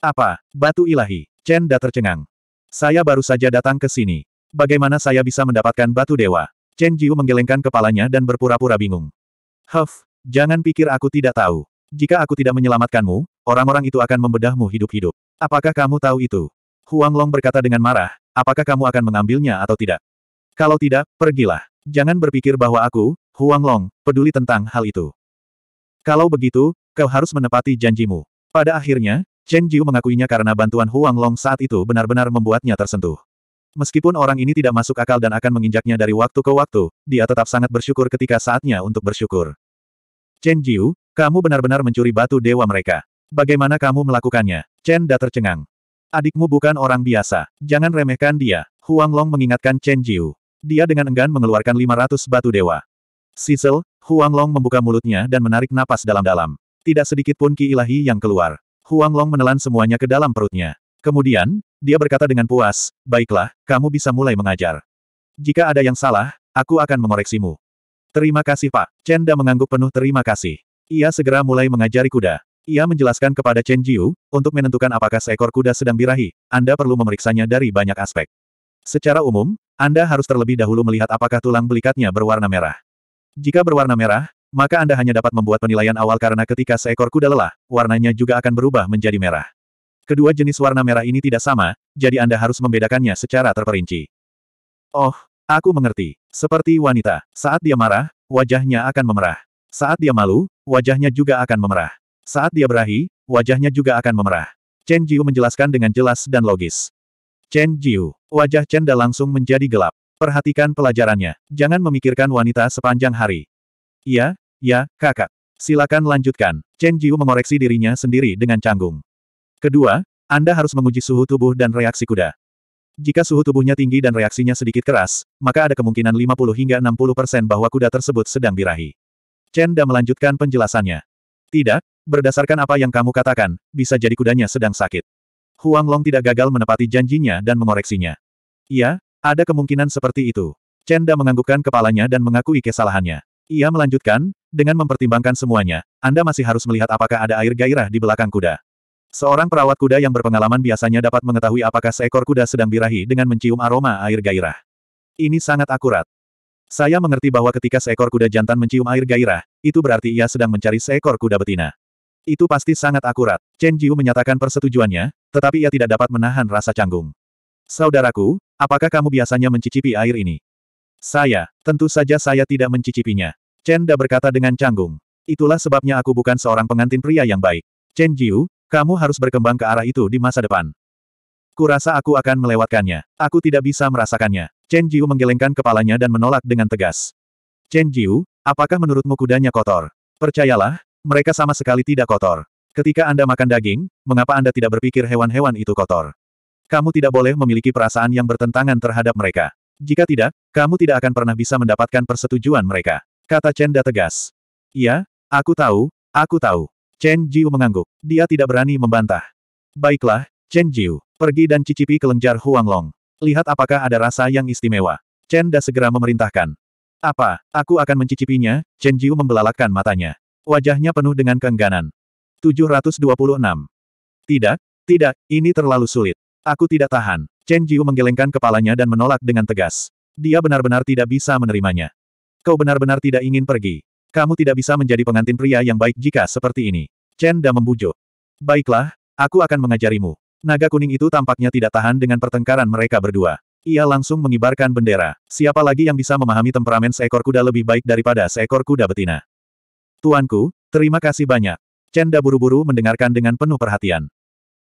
Apa? Batu ilahi. Chen Da tercengang. Saya baru saja datang ke sini. Bagaimana saya bisa mendapatkan batu dewa? Chen Jiu menggelengkan kepalanya dan berpura-pura bingung. Huff, jangan pikir aku tidak tahu. Jika aku tidak menyelamatkanmu, orang-orang itu akan membedahmu hidup-hidup. Apakah kamu tahu itu? Huang Long berkata dengan marah, apakah kamu akan mengambilnya atau tidak? Kalau tidak, pergilah. Jangan berpikir bahwa aku, Huang Long, peduli tentang hal itu. Kalau begitu, kau harus menepati janjimu. Pada akhirnya, Chen Jiu mengakuinya karena bantuan Huang Long saat itu benar-benar membuatnya tersentuh. Meskipun orang ini tidak masuk akal dan akan menginjaknya dari waktu ke waktu, dia tetap sangat bersyukur ketika saatnya untuk bersyukur. Chen Jiu, kamu benar-benar mencuri batu dewa mereka. Bagaimana kamu melakukannya? Chen Da tercengang. Adikmu bukan orang biasa. Jangan remehkan dia. Huang Long mengingatkan Chen Jiu. Dia dengan enggan mengeluarkan 500 batu dewa. Sisil, Huang Long membuka mulutnya dan menarik napas dalam-dalam. Tidak sedikit pun ki ilahi yang keluar. Huang Long menelan semuanya ke dalam perutnya. Kemudian, dia berkata dengan puas, baiklah, kamu bisa mulai mengajar. Jika ada yang salah, aku akan mengoreksimu. Terima kasih Pak. Chen Da mengangguk penuh terima kasih. Ia segera mulai mengajari kuda. Ia menjelaskan kepada Chen Jiu, untuk menentukan apakah seekor kuda sedang birahi, Anda perlu memeriksanya dari banyak aspek. Secara umum, Anda harus terlebih dahulu melihat apakah tulang belikatnya berwarna merah. Jika berwarna merah, maka Anda hanya dapat membuat penilaian awal karena ketika seekor kuda lelah, warnanya juga akan berubah menjadi merah. Kedua jenis warna merah ini tidak sama, jadi Anda harus membedakannya secara terperinci. Oh, aku mengerti. Seperti wanita, saat dia marah, wajahnya akan memerah. Saat dia malu, wajahnya juga akan memerah. Saat dia berahi, wajahnya juga akan memerah. Chen Jiu menjelaskan dengan jelas dan logis. Chen Jiu, wajah Chenda langsung menjadi gelap. Perhatikan pelajarannya. Jangan memikirkan wanita sepanjang hari. Iya, ya, kakak. Silakan lanjutkan. Chen Jiu mengoreksi dirinya sendiri dengan canggung. Kedua, Anda harus menguji suhu tubuh dan reaksi kuda. Jika suhu tubuhnya tinggi dan reaksinya sedikit keras, maka ada kemungkinan 50 hingga 60 persen bahwa kuda tersebut sedang birahi. Chen Da melanjutkan penjelasannya. Tidak, berdasarkan apa yang kamu katakan, bisa jadi kudanya sedang sakit. Huang Long tidak gagal menepati janjinya dan mengoreksinya. Iya, ada kemungkinan seperti itu. Chen Da menganggukkan kepalanya dan mengakui kesalahannya. Ia melanjutkan, dengan mempertimbangkan semuanya, Anda masih harus melihat apakah ada air gairah di belakang kuda. Seorang perawat kuda yang berpengalaman biasanya dapat mengetahui apakah seekor kuda sedang birahi dengan mencium aroma air gairah. Ini sangat akurat. Saya mengerti bahwa ketika seekor kuda jantan mencium air gairah, itu berarti ia sedang mencari seekor kuda betina. Itu pasti sangat akurat. Chen Jiu menyatakan persetujuannya, tetapi ia tidak dapat menahan rasa canggung. Saudaraku, apakah kamu biasanya mencicipi air ini? Saya, tentu saja saya tidak mencicipinya. Chen Da berkata dengan canggung. Itulah sebabnya aku bukan seorang pengantin pria yang baik. Chen Jiu, kamu harus berkembang ke arah itu di masa depan. Kurasa aku akan melewatkannya. Aku tidak bisa merasakannya. Chen Jiu menggelengkan kepalanya dan menolak dengan tegas. Chen Jiu, apakah menurutmu kudanya kotor? Percayalah, mereka sama sekali tidak kotor. Ketika Anda makan daging, mengapa Anda tidak berpikir hewan-hewan itu kotor? Kamu tidak boleh memiliki perasaan yang bertentangan terhadap mereka. Jika tidak, kamu tidak akan pernah bisa mendapatkan persetujuan mereka. Kata Chen Da tegas. Iya, aku tahu, aku tahu. Chen Jiu mengangguk. Dia tidak berani membantah. Baiklah, Chen Jiu, pergi dan cicipi kelenjar Huang Long. Lihat apakah ada rasa yang istimewa. Chen Da segera memerintahkan. Apa, aku akan mencicipinya, Chen Jiu membelalakkan matanya. Wajahnya penuh dengan keengganan. 726. Tidak, tidak, ini terlalu sulit. Aku tidak tahan. Chen Jiu menggelengkan kepalanya dan menolak dengan tegas. Dia benar-benar tidak bisa menerimanya. Kau benar-benar tidak ingin pergi. Kamu tidak bisa menjadi pengantin pria yang baik jika seperti ini. Chen Da membujuk. Baiklah, aku akan mengajarimu. Naga kuning itu tampaknya tidak tahan dengan pertengkaran mereka berdua. Ia langsung mengibarkan bendera. Siapa lagi yang bisa memahami temperamen seekor kuda lebih baik daripada seekor kuda betina? Tuanku, terima kasih banyak. Chen Da buru-buru mendengarkan dengan penuh perhatian.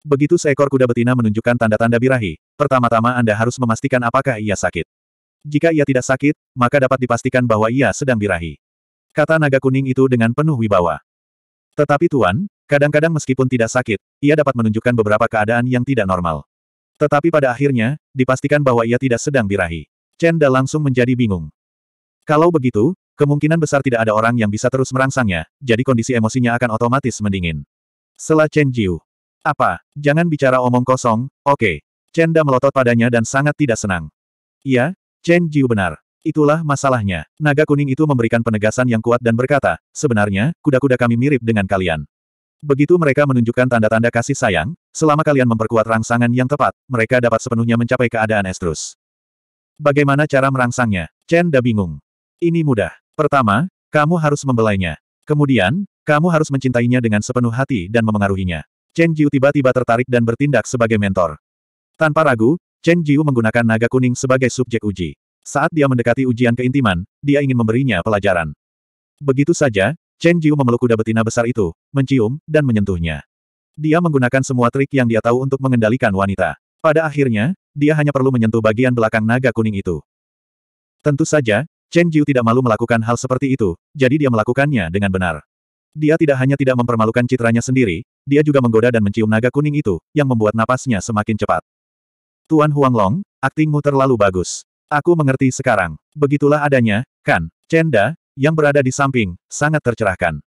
Begitu seekor kuda betina menunjukkan tanda-tanda birahi, pertama-tama Anda harus memastikan apakah ia sakit. Jika ia tidak sakit, maka dapat dipastikan bahwa ia sedang birahi. Kata naga kuning itu dengan penuh wibawa. Tetapi Tuan, kadang-kadang meskipun tidak sakit, ia dapat menunjukkan beberapa keadaan yang tidak normal. Tetapi pada akhirnya, dipastikan bahwa ia tidak sedang birahi. Chen Da langsung menjadi bingung. Kalau begitu, kemungkinan besar tidak ada orang yang bisa terus merangsangnya, jadi kondisi emosinya akan otomatis mendingin. Sela Chen Jiu. Apa, jangan bicara omong kosong, oke. Okay. Chen Da melotot padanya dan sangat tidak senang. Iya, Chen Jiu benar. Itulah masalahnya. Naga kuning itu memberikan penegasan yang kuat dan berkata, sebenarnya, kuda-kuda kami mirip dengan kalian. Begitu mereka menunjukkan tanda-tanda kasih sayang, selama kalian memperkuat rangsangan yang tepat, mereka dapat sepenuhnya mencapai keadaan estrus. Bagaimana cara merangsangnya? Chen Da bingung. Ini mudah. Pertama, kamu harus membelainya. Kemudian, kamu harus mencintainya dengan sepenuh hati dan memengaruhinya. Chen Jiu tiba-tiba tertarik dan bertindak sebagai mentor. Tanpa ragu, Chen Jiu menggunakan naga kuning sebagai subjek uji. Saat dia mendekati ujian keintiman, dia ingin memberinya pelajaran. Begitu saja, Chen Jiu memeluk kuda betina besar itu, mencium, dan menyentuhnya. Dia menggunakan semua trik yang dia tahu untuk mengendalikan wanita. Pada akhirnya, dia hanya perlu menyentuh bagian belakang naga kuning itu. Tentu saja, Chen Jiu tidak malu melakukan hal seperti itu, jadi dia melakukannya dengan benar. Dia tidak hanya tidak mempermalukan citranya sendiri, dia juga menggoda dan mencium naga kuning itu, yang membuat napasnya semakin cepat. Tuan Huang Long, aktingmu terlalu bagus. Aku mengerti sekarang. Begitulah adanya, kan? Cenda, yang berada di samping, sangat tercerahkan.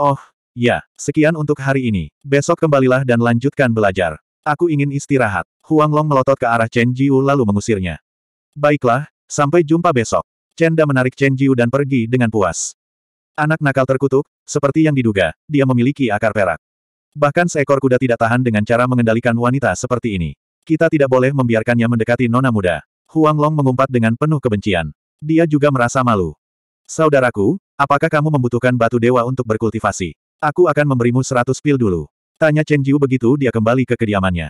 Oh, ya, sekian untuk hari ini. Besok kembalilah dan lanjutkan belajar. Aku ingin istirahat. Huang Long melotot ke arah Chen Jiu lalu mengusirnya. Baiklah, sampai jumpa besok. Cenda menarik Chen Jiu dan pergi dengan puas. Anak nakal terkutuk, seperti yang diduga, dia memiliki akar perak. Bahkan seekor kuda tidak tahan dengan cara mengendalikan wanita seperti ini. Kita tidak boleh membiarkannya mendekati nona muda. Huang Long mengumpat dengan penuh kebencian. Dia juga merasa malu. Saudaraku, apakah kamu membutuhkan batu dewa untuk berkultivasi? Aku akan memberimu seratus pil dulu. Tanya Chen Jiu begitu dia kembali ke kediamannya.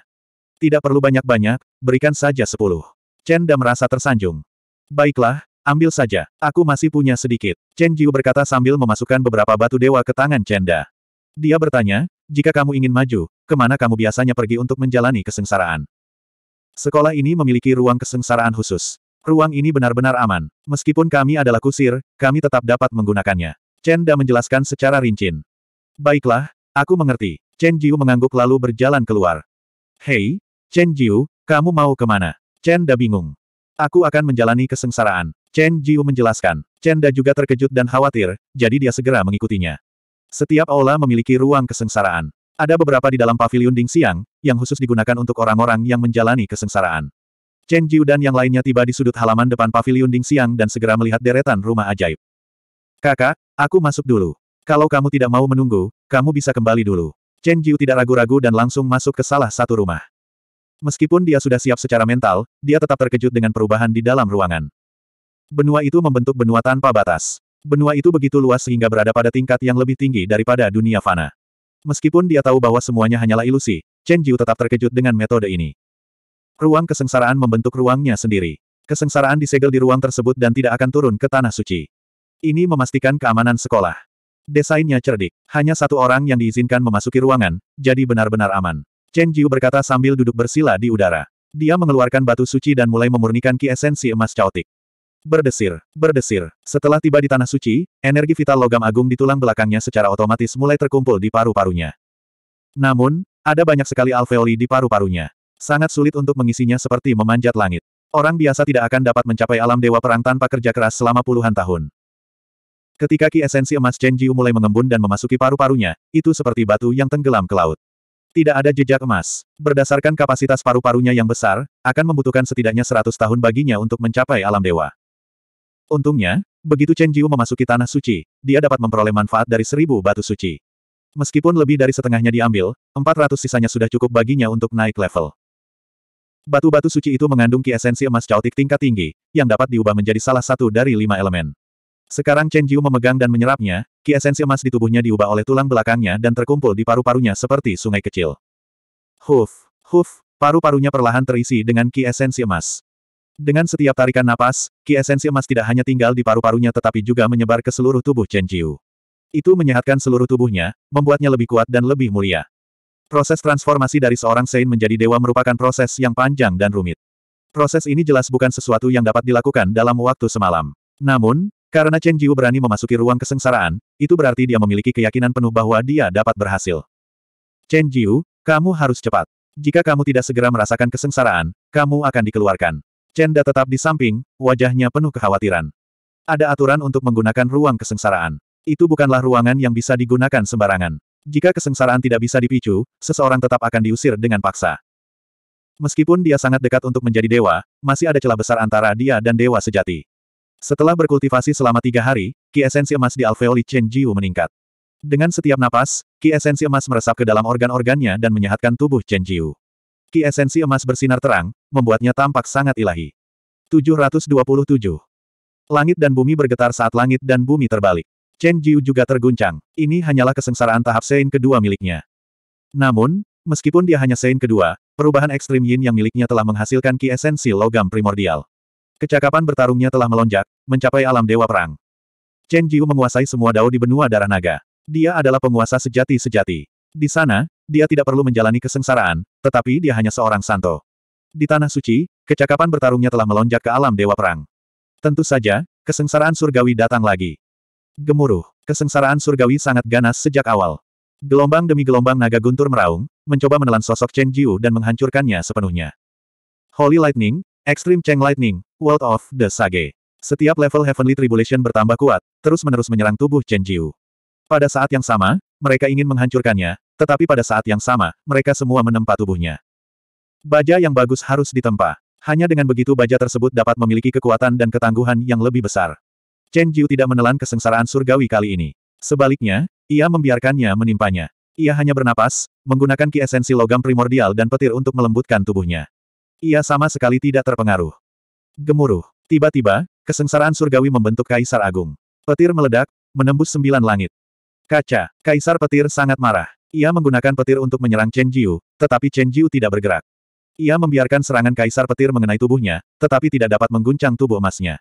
Tidak perlu banyak-banyak, berikan saja sepuluh. Chen Da merasa tersanjung. Baiklah, ambil saja, aku masih punya sedikit. Chen Jiu berkata sambil memasukkan beberapa batu dewa ke tangan Chen Da. Dia bertanya, jika kamu ingin maju, kemana kamu biasanya pergi untuk menjalani kesengsaraan? Sekolah ini memiliki ruang kesengsaraan khusus. Ruang ini benar-benar aman. Meskipun kami adalah kusir, kami tetap dapat menggunakannya. Chen Da menjelaskan secara rinci. Baiklah, aku mengerti. Chen Jiu mengangguk lalu berjalan keluar. Hei, Chen Jiu, kamu mau kemana? Chen Da bingung. Aku akan menjalani kesengsaraan. Chen Jiu menjelaskan. Chen Da juga terkejut dan khawatir, jadi dia segera mengikutinya. Setiap aula memiliki ruang kesengsaraan. Ada beberapa di dalam pavilion Ding Siang, yang khusus digunakan untuk orang-orang yang menjalani kesengsaraan. Chen Jiu dan yang lainnya tiba di sudut halaman depan pavilion Ding Siang dan segera melihat deretan rumah ajaib. Kakak, aku masuk dulu. Kalau kamu tidak mau menunggu, kamu bisa kembali dulu. Chen Jiu tidak ragu-ragu dan langsung masuk ke salah satu rumah. Meskipun dia sudah siap secara mental, dia tetap terkejut dengan perubahan di dalam ruangan. Benua itu membentuk benua tanpa batas. Benua itu begitu luas sehingga berada pada tingkat yang lebih tinggi daripada dunia fana. Meskipun dia tahu bahwa semuanya hanyalah ilusi, Chen Jiu tetap terkejut dengan metode ini. Ruang kesengsaraan membentuk ruangnya sendiri. Kesengsaraan disegel di ruang tersebut dan tidak akan turun ke tanah suci. Ini memastikan keamanan sekolah. Desainnya cerdik. Hanya satu orang yang diizinkan memasuki ruangan, jadi benar-benar aman. Chen Jiu berkata sambil duduk bersila di udara. Dia mengeluarkan batu suci dan mulai memurnikan ki esensi emas caotik. Berdesir, berdesir. Setelah tiba di Tanah Suci, energi vital logam agung di tulang belakangnya secara otomatis mulai terkumpul di paru-parunya. Namun, ada banyak sekali alveoli di paru-parunya. Sangat sulit untuk mengisinya seperti memanjat langit. Orang biasa tidak akan dapat mencapai alam dewa perang tanpa kerja keras selama puluhan tahun. Ketika ki esensi emas Chenjiu mulai mengembun dan memasuki paru-parunya, itu seperti batu yang tenggelam ke laut. Tidak ada jejak emas. Berdasarkan kapasitas paru-parunya yang besar, akan membutuhkan setidaknya 100 tahun baginya untuk mencapai alam dewa. Untungnya, begitu Chen Jiu memasuki tanah suci, dia dapat memperoleh manfaat dari seribu batu suci. Meskipun lebih dari setengahnya diambil, 400 sisanya sudah cukup baginya untuk naik level. Batu-batu suci itu mengandung ki esensi emas caotik tingkat tinggi, yang dapat diubah menjadi salah satu dari lima elemen. Sekarang Chen Jiu memegang dan menyerapnya, ki esensi emas di tubuhnya diubah oleh tulang belakangnya dan terkumpul di paru-parunya seperti sungai kecil. Huf, huf, paru-parunya perlahan terisi dengan ki esensi emas. Dengan setiap tarikan napas, ki esensi emas tidak hanya tinggal di paru-parunya tetapi juga menyebar ke seluruh tubuh Chen Jiu. Itu menyehatkan seluruh tubuhnya, membuatnya lebih kuat dan lebih mulia. Proses transformasi dari seorang Sein menjadi dewa merupakan proses yang panjang dan rumit. Proses ini jelas bukan sesuatu yang dapat dilakukan dalam waktu semalam. Namun, karena Chen Jiu berani memasuki ruang kesengsaraan, itu berarti dia memiliki keyakinan penuh bahwa dia dapat berhasil. Chen Jiu, kamu harus cepat. Jika kamu tidak segera merasakan kesengsaraan, kamu akan dikeluarkan. Chenda tetap di samping, wajahnya penuh kekhawatiran. Ada aturan untuk menggunakan ruang kesengsaraan. Itu bukanlah ruangan yang bisa digunakan sembarangan. Jika kesengsaraan tidak bisa dipicu, seseorang tetap akan diusir dengan paksa. Meskipun dia sangat dekat untuk menjadi dewa, masih ada celah besar antara dia dan dewa sejati. Setelah berkultivasi selama tiga hari, ki esensi emas di alveoli Chen Jiu meningkat. Dengan setiap napas, ki esensi emas meresap ke dalam organ-organnya dan menyehatkan tubuh Chen Jiu. Ki esensi emas bersinar terang, membuatnya tampak sangat ilahi. 727. Langit dan bumi bergetar saat langit dan bumi terbalik. Chen Jiu juga terguncang. Ini hanyalah kesengsaraan tahap Sein kedua miliknya. Namun, meskipun dia hanya Sein kedua, perubahan ekstrim Yin yang miliknya telah menghasilkan ki esensi logam primordial. Kecakapan bertarungnya telah melonjak, mencapai alam dewa perang. Chen Jiu menguasai semua dao di benua darah naga. Dia adalah penguasa sejati-sejati. Di sana, dia tidak perlu menjalani kesengsaraan, tetapi dia hanya seorang santo. Di Tanah Suci, kecakapan bertarungnya telah melonjak ke alam Dewa Perang. Tentu saja, kesengsaraan surgawi datang lagi. Gemuruh, kesengsaraan surgawi sangat ganas sejak awal. Gelombang demi gelombang naga guntur meraung, mencoba menelan sosok Chen Jiu dan menghancurkannya sepenuhnya. Holy Lightning, Extreme Cheng Lightning, World of the Sage. Setiap level Heavenly Tribulation bertambah kuat, terus-menerus menyerang tubuh Chen Jiu. Pada saat yang sama, mereka ingin menghancurkannya, tetapi pada saat yang sama, mereka semua menempa tubuhnya. Baja yang bagus harus ditempa. Hanya dengan begitu baja tersebut dapat memiliki kekuatan dan ketangguhan yang lebih besar. Chen Jiu tidak menelan kesengsaraan surgawi kali ini. Sebaliknya, ia membiarkannya menimpanya. Ia hanya bernapas, menggunakan ki esensi logam primordial dan petir untuk melembutkan tubuhnya. Ia sama sekali tidak terpengaruh. Gemuruh. Tiba-tiba, kesengsaraan surgawi membentuk kaisar agung. Petir meledak, menembus sembilan langit. Kaca, kaisar petir sangat marah. Ia menggunakan petir untuk menyerang Chen Jiu, tetapi Chen Jiu tidak bergerak. Ia membiarkan serangan kaisar petir mengenai tubuhnya, tetapi tidak dapat mengguncang tubuh emasnya.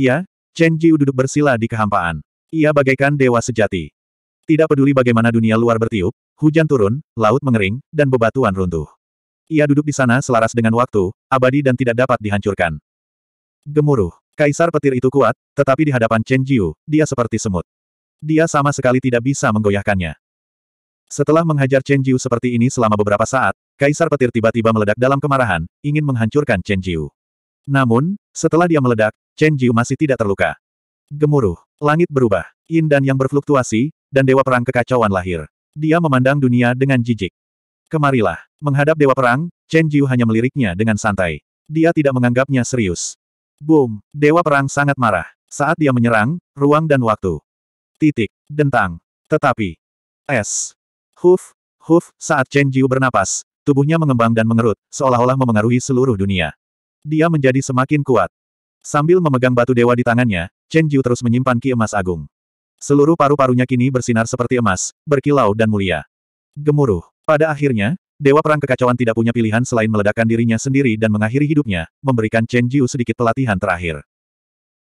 Ia, Chen Jiu duduk bersila di kehampaan. Ia bagaikan dewa sejati. Tidak peduli bagaimana dunia luar bertiup, hujan turun, laut mengering, dan bebatuan runtuh. Ia duduk di sana selaras dengan waktu, abadi dan tidak dapat dihancurkan. Gemuruh. Kaisar petir itu kuat, tetapi di hadapan Chen Jiu, dia seperti semut. Dia sama sekali tidak bisa menggoyahkannya. Setelah menghajar Chen Jiu seperti ini selama beberapa saat, Kaisar Petir tiba-tiba meledak dalam kemarahan, ingin menghancurkan Chen Jiu. Namun, setelah dia meledak, Chen Jiu masih tidak terluka. Gemuruh, langit berubah, yin dan yang berfluktuasi, dan dewa perang kekacauan lahir. Dia memandang dunia dengan jijik. Kemarilah, menghadap dewa perang, Chen Jiu hanya meliriknya dengan santai. Dia tidak menganggapnya serius. Boom, dewa perang sangat marah. Saat dia menyerang, ruang dan waktu. Titik, dentang. Tetapi, es, Huf, huf, saat Chen Jiu bernapas, tubuhnya mengembang dan mengerut, seolah-olah memengaruhi seluruh dunia. Dia menjadi semakin kuat. Sambil memegang batu dewa di tangannya, Chen Jiu terus menyimpan ki emas agung. Seluruh paru-parunya kini bersinar seperti emas, berkilau dan mulia. Gemuruh. Pada akhirnya, Dewa Perang Kekacauan tidak punya pilihan selain meledakkan dirinya sendiri dan mengakhiri hidupnya, memberikan Chen Jiu sedikit pelatihan terakhir.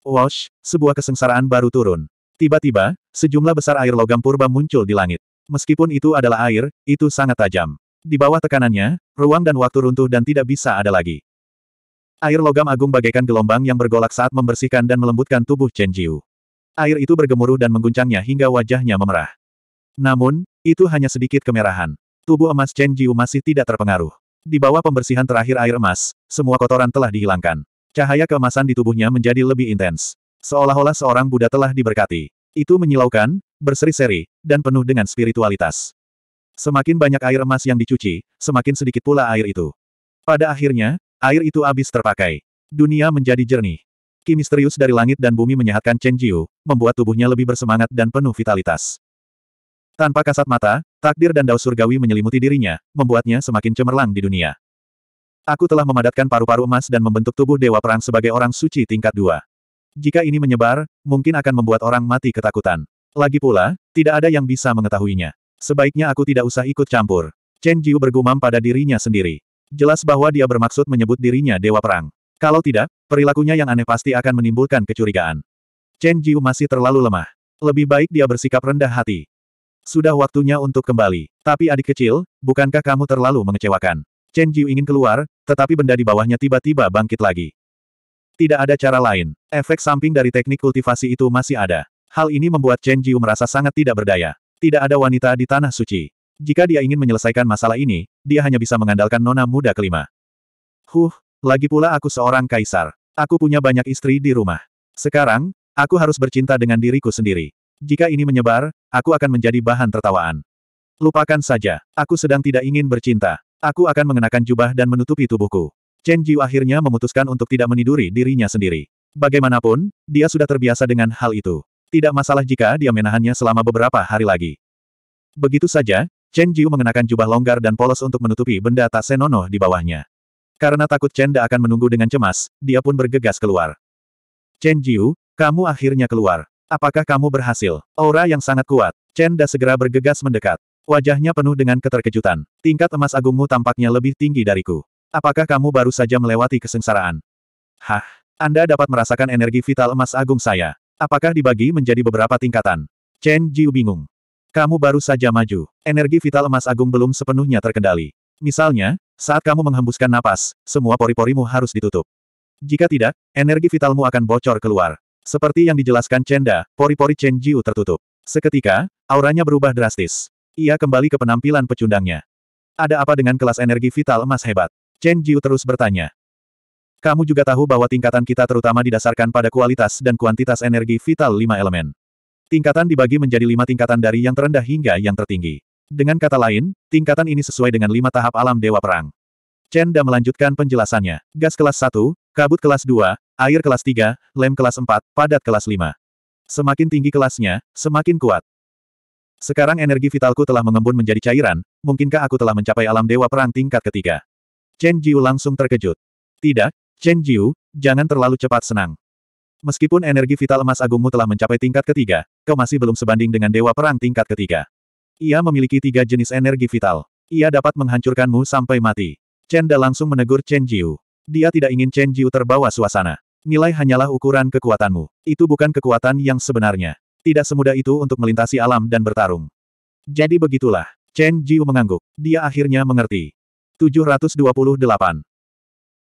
Wash, sebuah kesengsaraan baru turun. Tiba-tiba, sejumlah besar air logam purba muncul di langit. Meskipun itu adalah air, itu sangat tajam. Di bawah tekanannya, ruang dan waktu runtuh dan tidak bisa ada lagi. Air logam agung bagaikan gelombang yang bergolak saat membersihkan dan melembutkan tubuh Chen Jiu. Air itu bergemuruh dan mengguncangnya hingga wajahnya memerah. Namun, itu hanya sedikit kemerahan. Tubuh emas Chen Jiu masih tidak terpengaruh. Di bawah pembersihan terakhir air emas, semua kotoran telah dihilangkan. Cahaya keemasan di tubuhnya menjadi lebih intens. Seolah-olah seorang Buddha telah diberkati. Itu menyilaukan, berseri-seri, dan penuh dengan spiritualitas. Semakin banyak air emas yang dicuci, semakin sedikit pula air itu. Pada akhirnya, air itu habis terpakai. Dunia menjadi jernih. Ki misterius dari langit dan bumi menyehatkan Chen Jiu, membuat tubuhnya lebih bersemangat dan penuh vitalitas. Tanpa kasat mata, takdir dan daur surgawi menyelimuti dirinya, membuatnya semakin cemerlang di dunia. Aku telah memadatkan paru-paru emas dan membentuk tubuh Dewa Perang sebagai orang suci tingkat dua. Jika ini menyebar, mungkin akan membuat orang mati ketakutan. Lagi pula, tidak ada yang bisa mengetahuinya. Sebaiknya aku tidak usah ikut campur. Chen Jiu bergumam pada dirinya sendiri. Jelas bahwa dia bermaksud menyebut dirinya Dewa Perang. Kalau tidak, perilakunya yang aneh pasti akan menimbulkan kecurigaan. Chen Jiu masih terlalu lemah. Lebih baik dia bersikap rendah hati. Sudah waktunya untuk kembali. Tapi adik kecil, bukankah kamu terlalu mengecewakan? Chen Jiu ingin keluar, tetapi benda di bawahnya tiba-tiba bangkit lagi. Tidak ada cara lain. Efek samping dari teknik kultivasi itu masih ada. Hal ini membuat Chen Jiu merasa sangat tidak berdaya. Tidak ada wanita di tanah suci. Jika dia ingin menyelesaikan masalah ini, dia hanya bisa mengandalkan nona muda kelima. Huh, lagi pula aku seorang kaisar. Aku punya banyak istri di rumah. Sekarang, aku harus bercinta dengan diriku sendiri. Jika ini menyebar, aku akan menjadi bahan tertawaan. Lupakan saja, aku sedang tidak ingin bercinta. Aku akan mengenakan jubah dan menutupi tubuhku. Chen Jiu akhirnya memutuskan untuk tidak meniduri dirinya sendiri. Bagaimanapun, dia sudah terbiasa dengan hal itu. Tidak masalah jika dia menahannya selama beberapa hari lagi. Begitu saja, Chen Jiu mengenakan jubah longgar dan polos untuk menutupi benda tak senonoh di bawahnya. Karena takut Chen Da akan menunggu dengan cemas, dia pun bergegas keluar. Chen Jiu, kamu akhirnya keluar. Apakah kamu berhasil? Aura yang sangat kuat. Chen Da segera bergegas mendekat. Wajahnya penuh dengan keterkejutan. Tingkat emas agungmu tampaknya lebih tinggi dariku. Apakah kamu baru saja melewati kesengsaraan? Hah, Anda dapat merasakan energi vital emas agung saya. Apakah dibagi menjadi beberapa tingkatan? Chen Jiu bingung. Kamu baru saja maju. Energi vital emas agung belum sepenuhnya terkendali. Misalnya, saat kamu menghembuskan napas, semua pori-porimu harus ditutup. Jika tidak, energi vitalmu akan bocor keluar. Seperti yang dijelaskan Chen Da, pori-pori Chen Jiu tertutup. Seketika, auranya berubah drastis. Ia kembali ke penampilan pecundangnya. Ada apa dengan kelas energi vital emas hebat? Chen Jiu terus bertanya. Kamu juga tahu bahwa tingkatan kita terutama didasarkan pada kualitas dan kuantitas energi vital lima elemen. Tingkatan dibagi menjadi lima tingkatan dari yang terendah hingga yang tertinggi. Dengan kata lain, tingkatan ini sesuai dengan lima tahap alam Dewa Perang. Chen Da melanjutkan penjelasannya. Gas kelas 1, kabut kelas 2, air kelas 3, lem kelas 4, padat kelas 5. Semakin tinggi kelasnya, semakin kuat. Sekarang energi vitalku telah mengembun menjadi cairan, mungkinkah aku telah mencapai alam Dewa Perang tingkat ketiga? Chen Jiu langsung terkejut. Tidak, Chen Jiu, jangan terlalu cepat senang. Meskipun energi vital emas agungmu telah mencapai tingkat ketiga, kau masih belum sebanding dengan dewa perang tingkat ketiga. Ia memiliki tiga jenis energi vital. Ia dapat menghancurkanmu sampai mati. Chen Da langsung menegur Chen Jiu. Dia tidak ingin Chen Jiu terbawa suasana. Nilai hanyalah ukuran kekuatanmu. Itu bukan kekuatan yang sebenarnya. Tidak semudah itu untuk melintasi alam dan bertarung. Jadi begitulah. Chen Jiu mengangguk. Dia akhirnya mengerti. 728.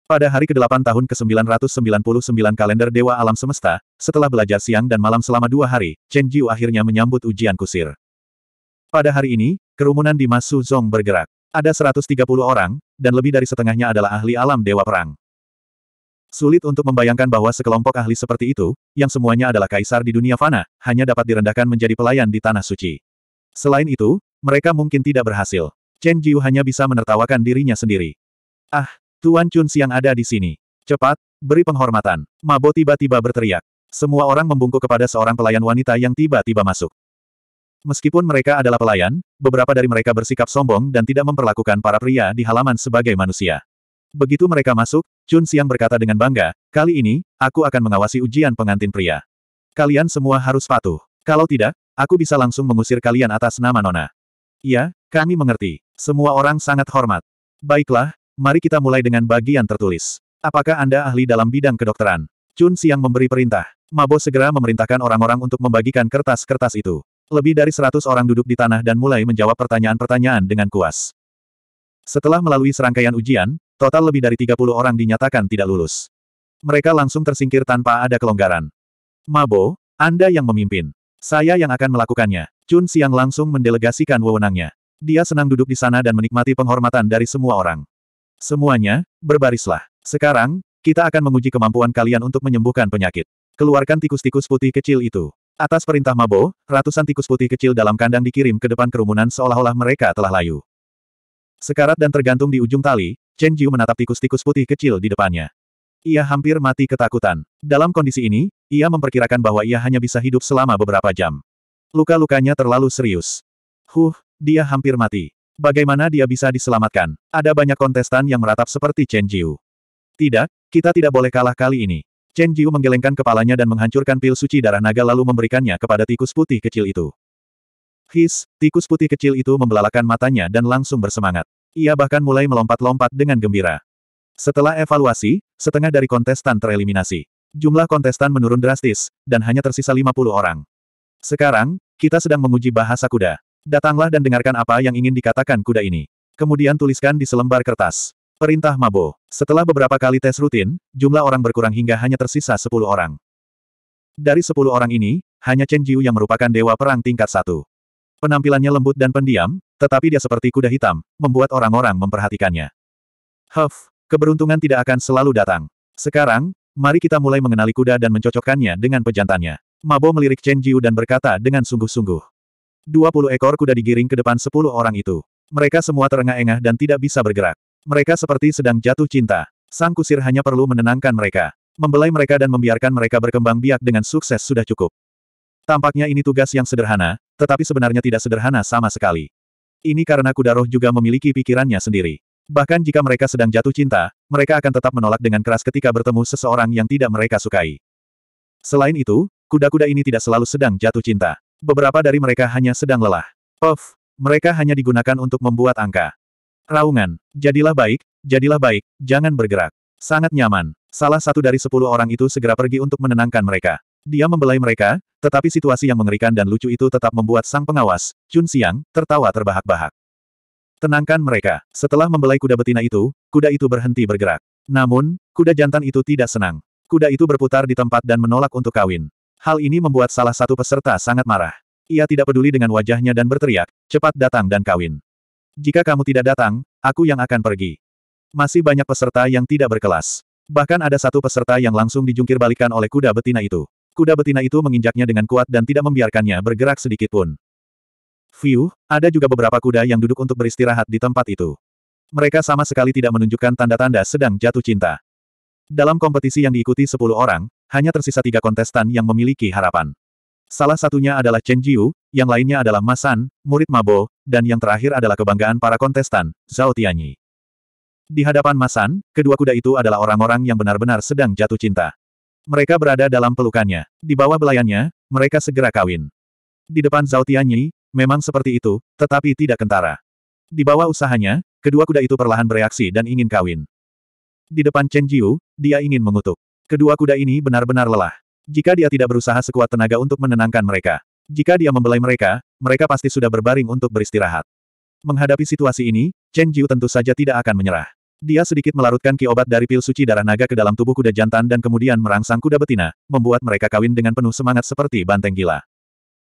Pada hari ke-8 tahun ke-999 kalender Dewa Alam Semesta, setelah belajar siang dan malam selama dua hari, Chen Jiu akhirnya menyambut ujian kusir. Pada hari ini, kerumunan di Masu Zong bergerak. Ada 130 orang, dan lebih dari setengahnya adalah ahli alam Dewa Perang. Sulit untuk membayangkan bahwa sekelompok ahli seperti itu, yang semuanya adalah kaisar di dunia fana, hanya dapat direndahkan menjadi pelayan di Tanah Suci. Selain itu, mereka mungkin tidak berhasil. Chen Jiu hanya bisa menertawakan dirinya sendiri. Ah, Tuan Chun Siang ada di sini. Cepat, beri penghormatan. Mabo tiba-tiba berteriak. Semua orang membungkuk kepada seorang pelayan wanita yang tiba-tiba masuk. Meskipun mereka adalah pelayan, beberapa dari mereka bersikap sombong dan tidak memperlakukan para pria di halaman sebagai manusia. Begitu mereka masuk, Chun Siang berkata dengan bangga, kali ini, aku akan mengawasi ujian pengantin pria. Kalian semua harus patuh. Kalau tidak, aku bisa langsung mengusir kalian atas nama Nona. Iya, kami mengerti. Semua orang sangat hormat. Baiklah, mari kita mulai dengan bagian tertulis. Apakah Anda ahli dalam bidang kedokteran? Chun Siang memberi perintah. Mabo segera memerintahkan orang-orang untuk membagikan kertas-kertas itu. Lebih dari seratus orang duduk di tanah dan mulai menjawab pertanyaan-pertanyaan dengan kuas. Setelah melalui serangkaian ujian, total lebih dari 30 orang dinyatakan tidak lulus. Mereka langsung tersingkir tanpa ada kelonggaran. Mabo, Anda yang memimpin. Saya yang akan melakukannya. Chun Xiang langsung mendelegasikan wewenangnya. Dia senang duduk di sana dan menikmati penghormatan dari semua orang. Semuanya, berbarislah. Sekarang, kita akan menguji kemampuan kalian untuk menyembuhkan penyakit. Keluarkan tikus-tikus putih kecil itu. Atas perintah Mabo, ratusan tikus putih kecil dalam kandang dikirim ke depan kerumunan seolah-olah mereka telah layu. Sekarat dan tergantung di ujung tali, Chen Jiu menatap tikus-tikus putih kecil di depannya. Ia hampir mati ketakutan. Dalam kondisi ini, ia memperkirakan bahwa ia hanya bisa hidup selama beberapa jam. Luka-lukanya terlalu serius. Huh, dia hampir mati. Bagaimana dia bisa diselamatkan? Ada banyak kontestan yang meratap seperti Chen Jiu. Tidak, kita tidak boleh kalah kali ini. Chen Jiu menggelengkan kepalanya dan menghancurkan pil suci darah naga lalu memberikannya kepada tikus putih kecil itu. His, tikus putih kecil itu membelalakan matanya dan langsung bersemangat. Ia bahkan mulai melompat-lompat dengan gembira. Setelah evaluasi, setengah dari kontestan tereliminasi. Jumlah kontestan menurun drastis, dan hanya tersisa 50 orang. Sekarang, kita sedang menguji bahasa kuda. Datanglah dan dengarkan apa yang ingin dikatakan kuda ini. Kemudian tuliskan di selembar kertas. Perintah Mabo. Setelah beberapa kali tes rutin, jumlah orang berkurang hingga hanya tersisa 10 orang. Dari 10 orang ini, hanya Chen Jiu yang merupakan dewa perang tingkat satu. Penampilannya lembut dan pendiam, tetapi dia seperti kuda hitam, membuat orang-orang memperhatikannya. Huff, keberuntungan tidak akan selalu datang. Sekarang, mari kita mulai mengenali kuda dan mencocokkannya dengan pejantannya. Mabo melirik Chen Jiu dan berkata dengan sungguh-sungguh. Dua puluh ekor kuda digiring ke depan sepuluh orang itu. Mereka semua terengah-engah dan tidak bisa bergerak. Mereka seperti sedang jatuh cinta. Sang kusir hanya perlu menenangkan mereka. Membelai mereka dan membiarkan mereka berkembang biak dengan sukses sudah cukup. Tampaknya ini tugas yang sederhana, tetapi sebenarnya tidak sederhana sama sekali. Ini karena kuda roh juga memiliki pikirannya sendiri. Bahkan jika mereka sedang jatuh cinta, mereka akan tetap menolak dengan keras ketika bertemu seseorang yang tidak mereka sukai. Selain itu, kuda-kuda ini tidak selalu sedang jatuh cinta. Beberapa dari mereka hanya sedang lelah. Of, mereka hanya digunakan untuk membuat angka. Raungan, jadilah baik, jadilah baik, jangan bergerak. Sangat nyaman. Salah satu dari sepuluh orang itu segera pergi untuk menenangkan mereka. Dia membelai mereka, tetapi situasi yang mengerikan dan lucu itu tetap membuat sang pengawas, Chun Siang tertawa terbahak-bahak. Tenangkan mereka. Setelah membelai kuda betina itu, kuda itu berhenti bergerak. Namun, kuda jantan itu tidak senang. Kuda itu berputar di tempat dan menolak untuk kawin. Hal ini membuat salah satu peserta sangat marah. Ia tidak peduli dengan wajahnya dan berteriak, cepat datang dan kawin. Jika kamu tidak datang, aku yang akan pergi. Masih banyak peserta yang tidak berkelas. Bahkan ada satu peserta yang langsung dijungkir balikan oleh kuda betina itu. Kuda betina itu menginjaknya dengan kuat dan tidak membiarkannya bergerak sedikit pun. View, ada juga beberapa kuda yang duduk untuk beristirahat di tempat itu. Mereka sama sekali tidak menunjukkan tanda-tanda sedang jatuh cinta. Dalam kompetisi yang diikuti 10 orang, hanya tersisa tiga kontestan yang memiliki harapan. Salah satunya adalah Chen Jiu, yang lainnya adalah Masan, murid Mabo, dan yang terakhir adalah kebanggaan para kontestan, Zhao Tianyi. Di hadapan Masan, kedua kuda itu adalah orang-orang yang benar-benar sedang jatuh cinta. Mereka berada dalam pelukannya. Di bawah belayannya, mereka segera kawin. Di depan Zhao Tianyi, memang seperti itu, tetapi tidak kentara. Di bawah usahanya, kedua kuda itu perlahan bereaksi dan ingin kawin. Di depan Chen Jiu, dia ingin mengutuk. Kedua kuda ini benar-benar lelah. Jika dia tidak berusaha sekuat tenaga untuk menenangkan mereka. Jika dia membelai mereka, mereka pasti sudah berbaring untuk beristirahat. Menghadapi situasi ini, Chen Jiu tentu saja tidak akan menyerah. Dia sedikit melarutkan ki obat dari pil suci darah naga ke dalam tubuh kuda jantan dan kemudian merangsang kuda betina, membuat mereka kawin dengan penuh semangat seperti banteng gila.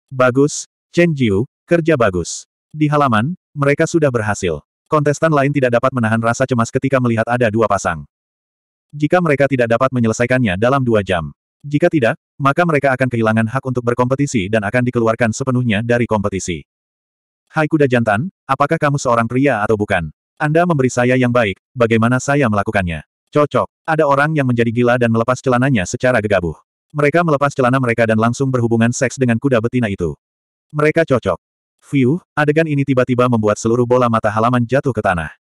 Bagus, Chen Jiu, kerja bagus. Di halaman, mereka sudah berhasil. Kontestan lain tidak dapat menahan rasa cemas ketika melihat ada dua pasang. Jika mereka tidak dapat menyelesaikannya dalam dua jam. Jika tidak, maka mereka akan kehilangan hak untuk berkompetisi dan akan dikeluarkan sepenuhnya dari kompetisi. Hai kuda jantan, apakah kamu seorang pria atau bukan? Anda memberi saya yang baik, bagaimana saya melakukannya? Cocok. Ada orang yang menjadi gila dan melepas celananya secara gegabah. Mereka melepas celana mereka dan langsung berhubungan seks dengan kuda betina itu. Mereka cocok. View. adegan ini tiba-tiba membuat seluruh bola mata halaman jatuh ke tanah.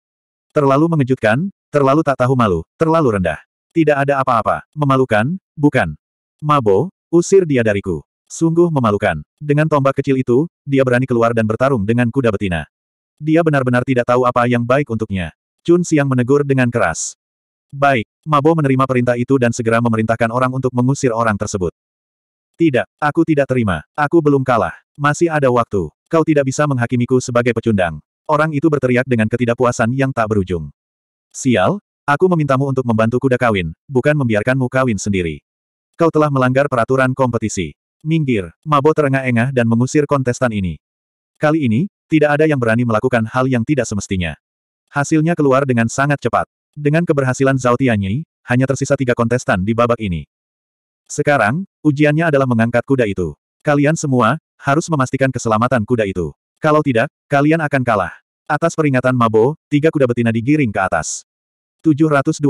Terlalu mengejutkan, Terlalu tak tahu malu, terlalu rendah. Tidak ada apa-apa. Memalukan, bukan. Mabo, usir dia dariku. Sungguh memalukan. Dengan tombak kecil itu, dia berani keluar dan bertarung dengan kuda betina. Dia benar-benar tidak tahu apa yang baik untuknya. Chun Siang menegur dengan keras. Baik, Mabo menerima perintah itu dan segera memerintahkan orang untuk mengusir orang tersebut. Tidak, aku tidak terima. Aku belum kalah. Masih ada waktu. Kau tidak bisa menghakimiku sebagai pecundang. Orang itu berteriak dengan ketidakpuasan yang tak berujung. Sial, aku memintamu untuk membantu kuda kawin, bukan membiarkanmu kawin sendiri. Kau telah melanggar peraturan kompetisi. Minggir, Mabo terengah-engah dan mengusir kontestan ini. Kali ini, tidak ada yang berani melakukan hal yang tidak semestinya. Hasilnya keluar dengan sangat cepat. Dengan keberhasilan Zhao Tianyi, hanya tersisa tiga kontestan di babak ini. Sekarang, ujiannya adalah mengangkat kuda itu. Kalian semua, harus memastikan keselamatan kuda itu. Kalau tidak, kalian akan kalah. Atas peringatan Mabo, tiga kuda betina digiring ke atas. 729.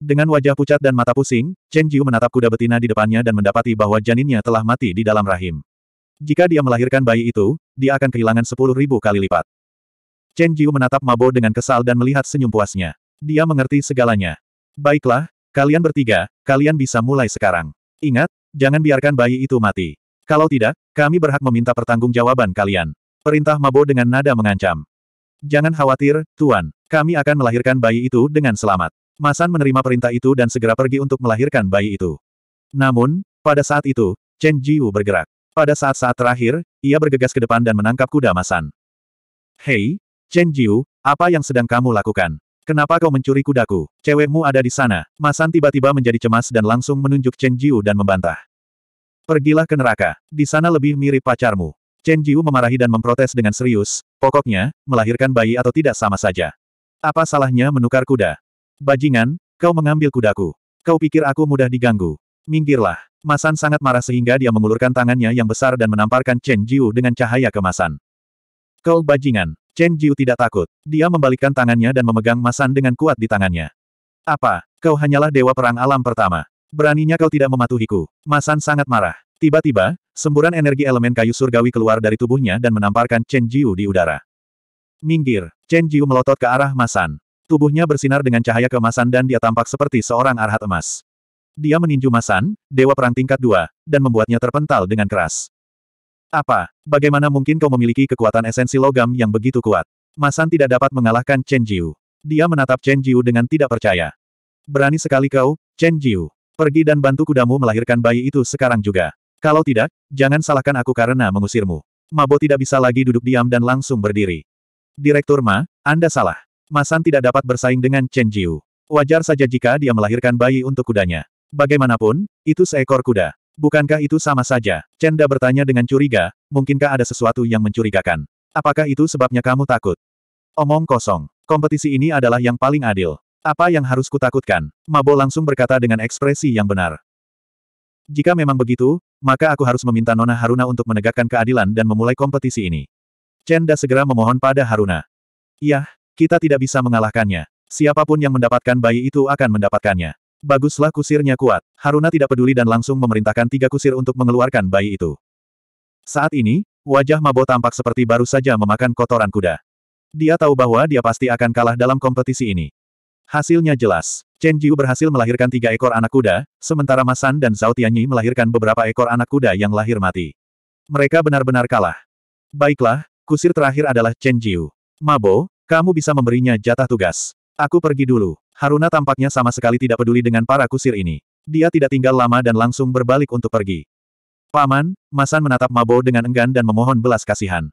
Dengan wajah pucat dan mata pusing, Chen Jiu menatap kuda betina di depannya dan mendapati bahwa janinnya telah mati di dalam rahim. Jika dia melahirkan bayi itu, dia akan kehilangan ribu kali lipat. Chen Jiu menatap Mabo dengan kesal dan melihat senyum puasnya. Dia mengerti segalanya. Baiklah, kalian bertiga, kalian bisa mulai sekarang. Ingat, jangan biarkan bayi itu mati. Kalau tidak, kami berhak meminta pertanggungjawaban kalian. Perintah Mabo dengan nada mengancam. Jangan khawatir, Tuan. Kami akan melahirkan bayi itu dengan selamat. Masan menerima perintah itu dan segera pergi untuk melahirkan bayi itu. Namun, pada saat itu, Chen Jiu bergerak. Pada saat-saat terakhir, ia bergegas ke depan dan menangkap kuda Masan. Hei, Chen Jiu, apa yang sedang kamu lakukan? Kenapa kau mencuri kudaku? Cewekmu ada di sana. Masan tiba-tiba menjadi cemas dan langsung menunjuk Chen Jiu dan membantah. Pergilah ke neraka. Di sana lebih mirip pacarmu. Chen Jiu memarahi dan memprotes dengan serius, pokoknya, melahirkan bayi atau tidak sama saja. Apa salahnya menukar kuda? Bajingan, kau mengambil kudaku. Kau pikir aku mudah diganggu? Minggirlah. Masan sangat marah sehingga dia mengulurkan tangannya yang besar dan menamparkan Chen Jiu dengan cahaya kemasan. Kau bajingan. Chen Jiu tidak takut. Dia membalikkan tangannya dan memegang Masan dengan kuat di tangannya. Apa? Kau hanyalah dewa perang alam pertama. Beraninya kau tidak mematuhiku. Masan sangat marah. Tiba-tiba, Semburan energi elemen kayu surgawi keluar dari tubuhnya dan menamparkan Chen Jiu di udara. Minggir, Chen Jiu melotot ke arah Masan. Tubuhnya bersinar dengan cahaya kemasan dan dia tampak seperti seorang arhat emas. Dia meninju Masan, dewa perang tingkat dua, dan membuatnya terpental dengan keras. Apa? Bagaimana mungkin kau memiliki kekuatan esensi logam yang begitu kuat? Masan tidak dapat mengalahkan Chen Jiu. Dia menatap Chen Jiu dengan tidak percaya. Berani sekali kau, Chen Jiu. Pergi dan bantu kudamu melahirkan bayi itu sekarang juga. Kalau tidak, jangan salahkan aku karena mengusirmu. Mabo tidak bisa lagi duduk diam dan langsung berdiri. Direktur Ma, Anda salah. Masan tidak dapat bersaing dengan Chen Jiu. Wajar saja jika dia melahirkan bayi untuk kudanya. Bagaimanapun, itu seekor kuda. Bukankah itu sama saja? Da bertanya dengan curiga, mungkinkah ada sesuatu yang mencurigakan? Apakah itu sebabnya kamu takut? Omong kosong. Kompetisi ini adalah yang paling adil. Apa yang harus kutakutkan? Mabo langsung berkata dengan ekspresi yang benar. Jika memang begitu, maka aku harus meminta Nona Haruna untuk menegakkan keadilan dan memulai kompetisi ini. Chenda segera memohon pada Haruna. Yah, kita tidak bisa mengalahkannya. Siapapun yang mendapatkan bayi itu akan mendapatkannya. Baguslah kusirnya kuat. Haruna tidak peduli dan langsung memerintahkan tiga kusir untuk mengeluarkan bayi itu. Saat ini, wajah Mabo tampak seperti baru saja memakan kotoran kuda. Dia tahu bahwa dia pasti akan kalah dalam kompetisi ini. Hasilnya jelas. Chen Jiu berhasil melahirkan tiga ekor anak kuda, sementara Masan dan Zhao Tianyi melahirkan beberapa ekor anak kuda yang lahir mati. Mereka benar-benar kalah. Baiklah, kusir terakhir adalah Chen Jiu. Mabo, kamu bisa memberinya jatah tugas. Aku pergi dulu. Haruna tampaknya sama sekali tidak peduli dengan para kusir ini. Dia tidak tinggal lama dan langsung berbalik untuk pergi. Paman, Masan menatap Mabo dengan enggan dan memohon belas kasihan.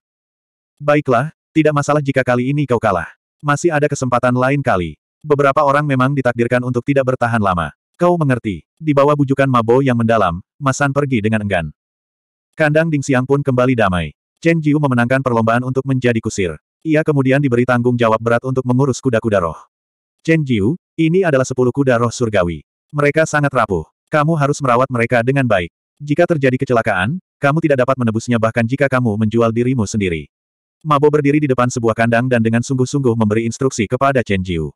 Baiklah, tidak masalah jika kali ini kau kalah. Masih ada kesempatan lain kali. Beberapa orang memang ditakdirkan untuk tidak bertahan lama. Kau mengerti. Di bawah bujukan Mabo yang mendalam, Masan pergi dengan enggan. Kandang Ding Siang pun kembali damai. Chen Jiu memenangkan perlombaan untuk menjadi kusir. Ia kemudian diberi tanggung jawab berat untuk mengurus kuda-kuda roh. Chen Jiu, ini adalah sepuluh kuda roh surgawi. Mereka sangat rapuh. Kamu harus merawat mereka dengan baik. Jika terjadi kecelakaan, kamu tidak dapat menebusnya bahkan jika kamu menjual dirimu sendiri. Mabo berdiri di depan sebuah kandang dan dengan sungguh-sungguh memberi instruksi kepada Chen Jiu.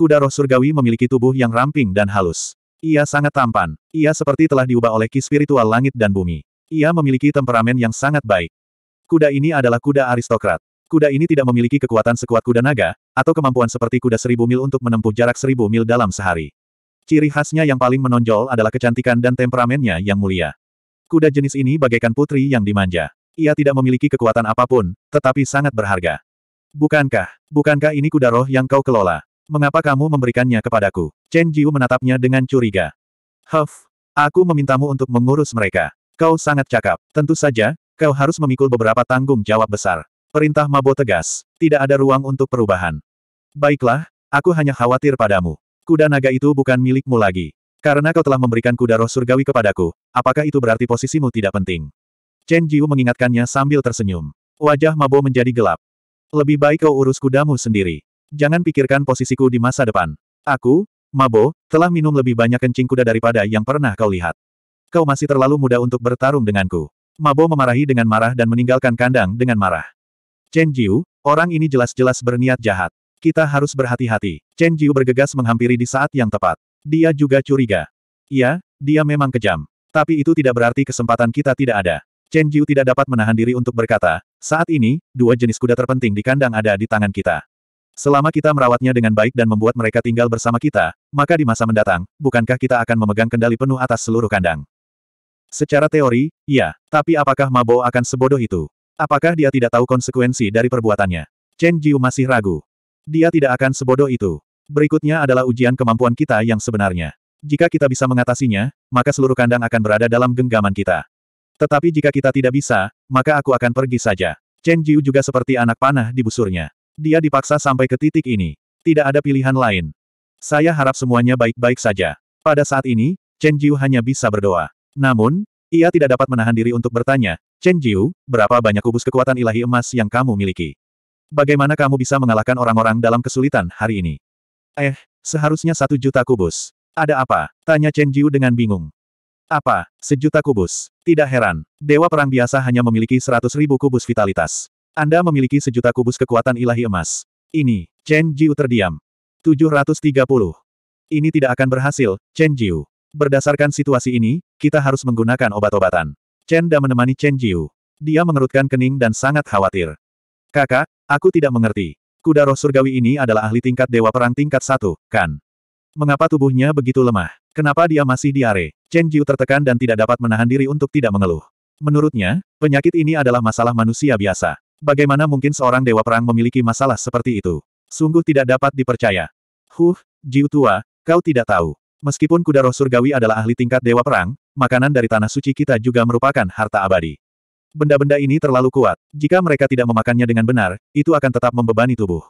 Kuda roh surgawi memiliki tubuh yang ramping dan halus. Ia sangat tampan. Ia seperti telah diubah oleh ki spiritual langit dan bumi. Ia memiliki temperamen yang sangat baik. Kuda ini adalah kuda aristokrat. Kuda ini tidak memiliki kekuatan sekuat kuda naga, atau kemampuan seperti kuda seribu mil untuk menempuh jarak seribu mil dalam sehari. Ciri khasnya yang paling menonjol adalah kecantikan dan temperamennya yang mulia. Kuda jenis ini bagaikan putri yang dimanja. Ia tidak memiliki kekuatan apapun, tetapi sangat berharga. Bukankah, bukankah ini kuda roh yang kau kelola? mengapa kamu memberikannya kepadaku? Chen Jiu menatapnya dengan curiga. Huff, aku memintamu untuk mengurus mereka. Kau sangat cakap. Tentu saja, kau harus memikul beberapa tanggung jawab besar. Perintah Mabo tegas, tidak ada ruang untuk perubahan. Baiklah, aku hanya khawatir padamu. Kuda naga itu bukan milikmu lagi. Karena kau telah memberikan kuda roh surgawi kepadaku, apakah itu berarti posisimu tidak penting? Chen Jiu mengingatkannya sambil tersenyum. Wajah Mabo menjadi gelap. Lebih baik kau urus kudamu sendiri. Jangan pikirkan posisiku di masa depan. Aku, Mabo, telah minum lebih banyak kencing kuda daripada yang pernah kau lihat. Kau masih terlalu muda untuk bertarung denganku. Mabo memarahi dengan marah dan meninggalkan kandang dengan marah. Chen Jiu, orang ini jelas-jelas berniat jahat. Kita harus berhati-hati. Chen Jiu bergegas menghampiri di saat yang tepat. Dia juga curiga. Iya, dia memang kejam. Tapi itu tidak berarti kesempatan kita tidak ada. Chen Jiu tidak dapat menahan diri untuk berkata, saat ini, dua jenis kuda terpenting di kandang ada di tangan kita. Selama kita merawatnya dengan baik dan membuat mereka tinggal bersama kita, maka di masa mendatang, bukankah kita akan memegang kendali penuh atas seluruh kandang? Secara teori, iya. Tapi apakah Mabo akan sebodoh itu? Apakah dia tidak tahu konsekuensi dari perbuatannya? Chen Jiu masih ragu. Dia tidak akan sebodoh itu. Berikutnya adalah ujian kemampuan kita yang sebenarnya. Jika kita bisa mengatasinya, maka seluruh kandang akan berada dalam genggaman kita. Tetapi jika kita tidak bisa, maka aku akan pergi saja. Chen Jiu juga seperti anak panah di busurnya. Dia dipaksa sampai ke titik ini. Tidak ada pilihan lain. Saya harap semuanya baik-baik saja. Pada saat ini, Chen Jiu hanya bisa berdoa. Namun, ia tidak dapat menahan diri untuk bertanya, Chen Jiu, berapa banyak kubus kekuatan ilahi emas yang kamu miliki? Bagaimana kamu bisa mengalahkan orang-orang dalam kesulitan hari ini? Eh, seharusnya satu juta kubus. Ada apa? Tanya Chen Jiu dengan bingung. Apa? Sejuta kubus? Tidak heran. Dewa perang biasa hanya memiliki seratus ribu kubus vitalitas. Anda memiliki sejuta kubus kekuatan ilahi emas. Ini, Chen Jiu terdiam. 730. Ini tidak akan berhasil, Chen Jiu. Berdasarkan situasi ini, kita harus menggunakan obat-obatan. Chen Da menemani Chen Jiu. Dia mengerutkan kening dan sangat khawatir. Kakak, aku tidak mengerti. Kuda roh surgawi ini adalah ahli tingkat dewa perang tingkat satu, kan? Mengapa tubuhnya begitu lemah? Kenapa dia masih diare? Chen Jiu tertekan dan tidak dapat menahan diri untuk tidak mengeluh. Menurutnya, penyakit ini adalah masalah manusia biasa. Bagaimana mungkin seorang dewa perang memiliki masalah seperti itu? Sungguh tidak dapat dipercaya. Huh, Jiu tua, kau tidak tahu. Meskipun kuda roh surgawi adalah ahli tingkat dewa perang, makanan dari tanah suci kita juga merupakan harta abadi. Benda-benda ini terlalu kuat. Jika mereka tidak memakannya dengan benar, itu akan tetap membebani tubuh.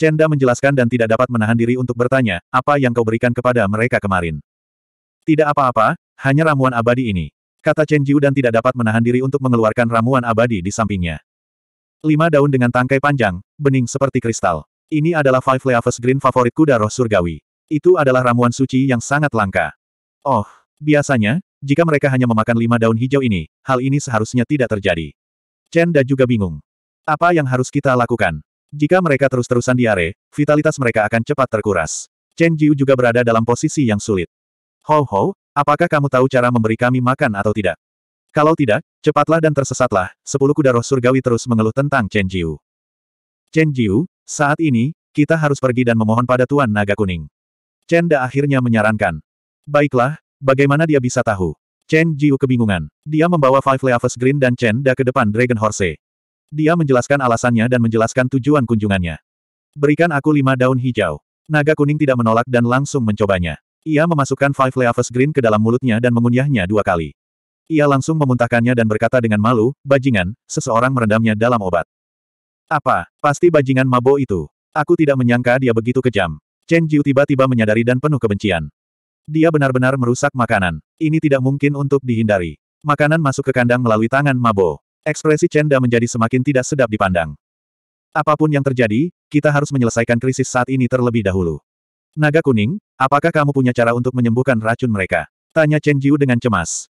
Cenda menjelaskan dan tidak dapat menahan diri untuk bertanya, apa yang kau berikan kepada mereka kemarin? Tidak apa-apa, hanya ramuan abadi ini. Kata Chen Jiu dan tidak dapat menahan diri untuk mengeluarkan ramuan abadi di sampingnya. Lima daun dengan tangkai panjang, bening seperti kristal. Ini adalah Five Leaves Green favorit kuda roh surgawi. Itu adalah ramuan suci yang sangat langka. Oh, biasanya, jika mereka hanya memakan lima daun hijau ini, hal ini seharusnya tidak terjadi. Chen Da juga bingung. Apa yang harus kita lakukan? Jika mereka terus-terusan diare, vitalitas mereka akan cepat terkuras. Chen Jiu juga berada dalam posisi yang sulit. Ho Ho, apakah kamu tahu cara memberi kami makan atau tidak? Kalau tidak, cepatlah dan tersesatlah, sepuluh kuda roh surgawi terus mengeluh tentang Chen Jiu. Chen Jiu, saat ini, kita harus pergi dan memohon pada Tuan Naga Kuning. Chen Da akhirnya menyarankan. Baiklah, bagaimana dia bisa tahu? Chen Jiu kebingungan. Dia membawa Five Leaves Green dan Chen Da ke depan Dragon Horse. Dia menjelaskan alasannya dan menjelaskan tujuan kunjungannya. Berikan aku lima daun hijau. Naga kuning tidak menolak dan langsung mencobanya. Ia memasukkan Five Leaves Green ke dalam mulutnya dan mengunyahnya dua kali. Ia langsung memuntahkannya dan berkata dengan malu, bajingan, seseorang merendamnya dalam obat. Apa, pasti bajingan mabo itu. Aku tidak menyangka dia begitu kejam. Chen Jiu tiba-tiba menyadari dan penuh kebencian. Dia benar-benar merusak makanan. Ini tidak mungkin untuk dihindari. Makanan masuk ke kandang melalui tangan Mabo. Ekspresi Chen Da menjadi semakin tidak sedap dipandang. Apapun yang terjadi, kita harus menyelesaikan krisis saat ini terlebih dahulu. Naga kuning, apakah kamu punya cara untuk menyembuhkan racun mereka? Tanya Chen Jiu dengan cemas.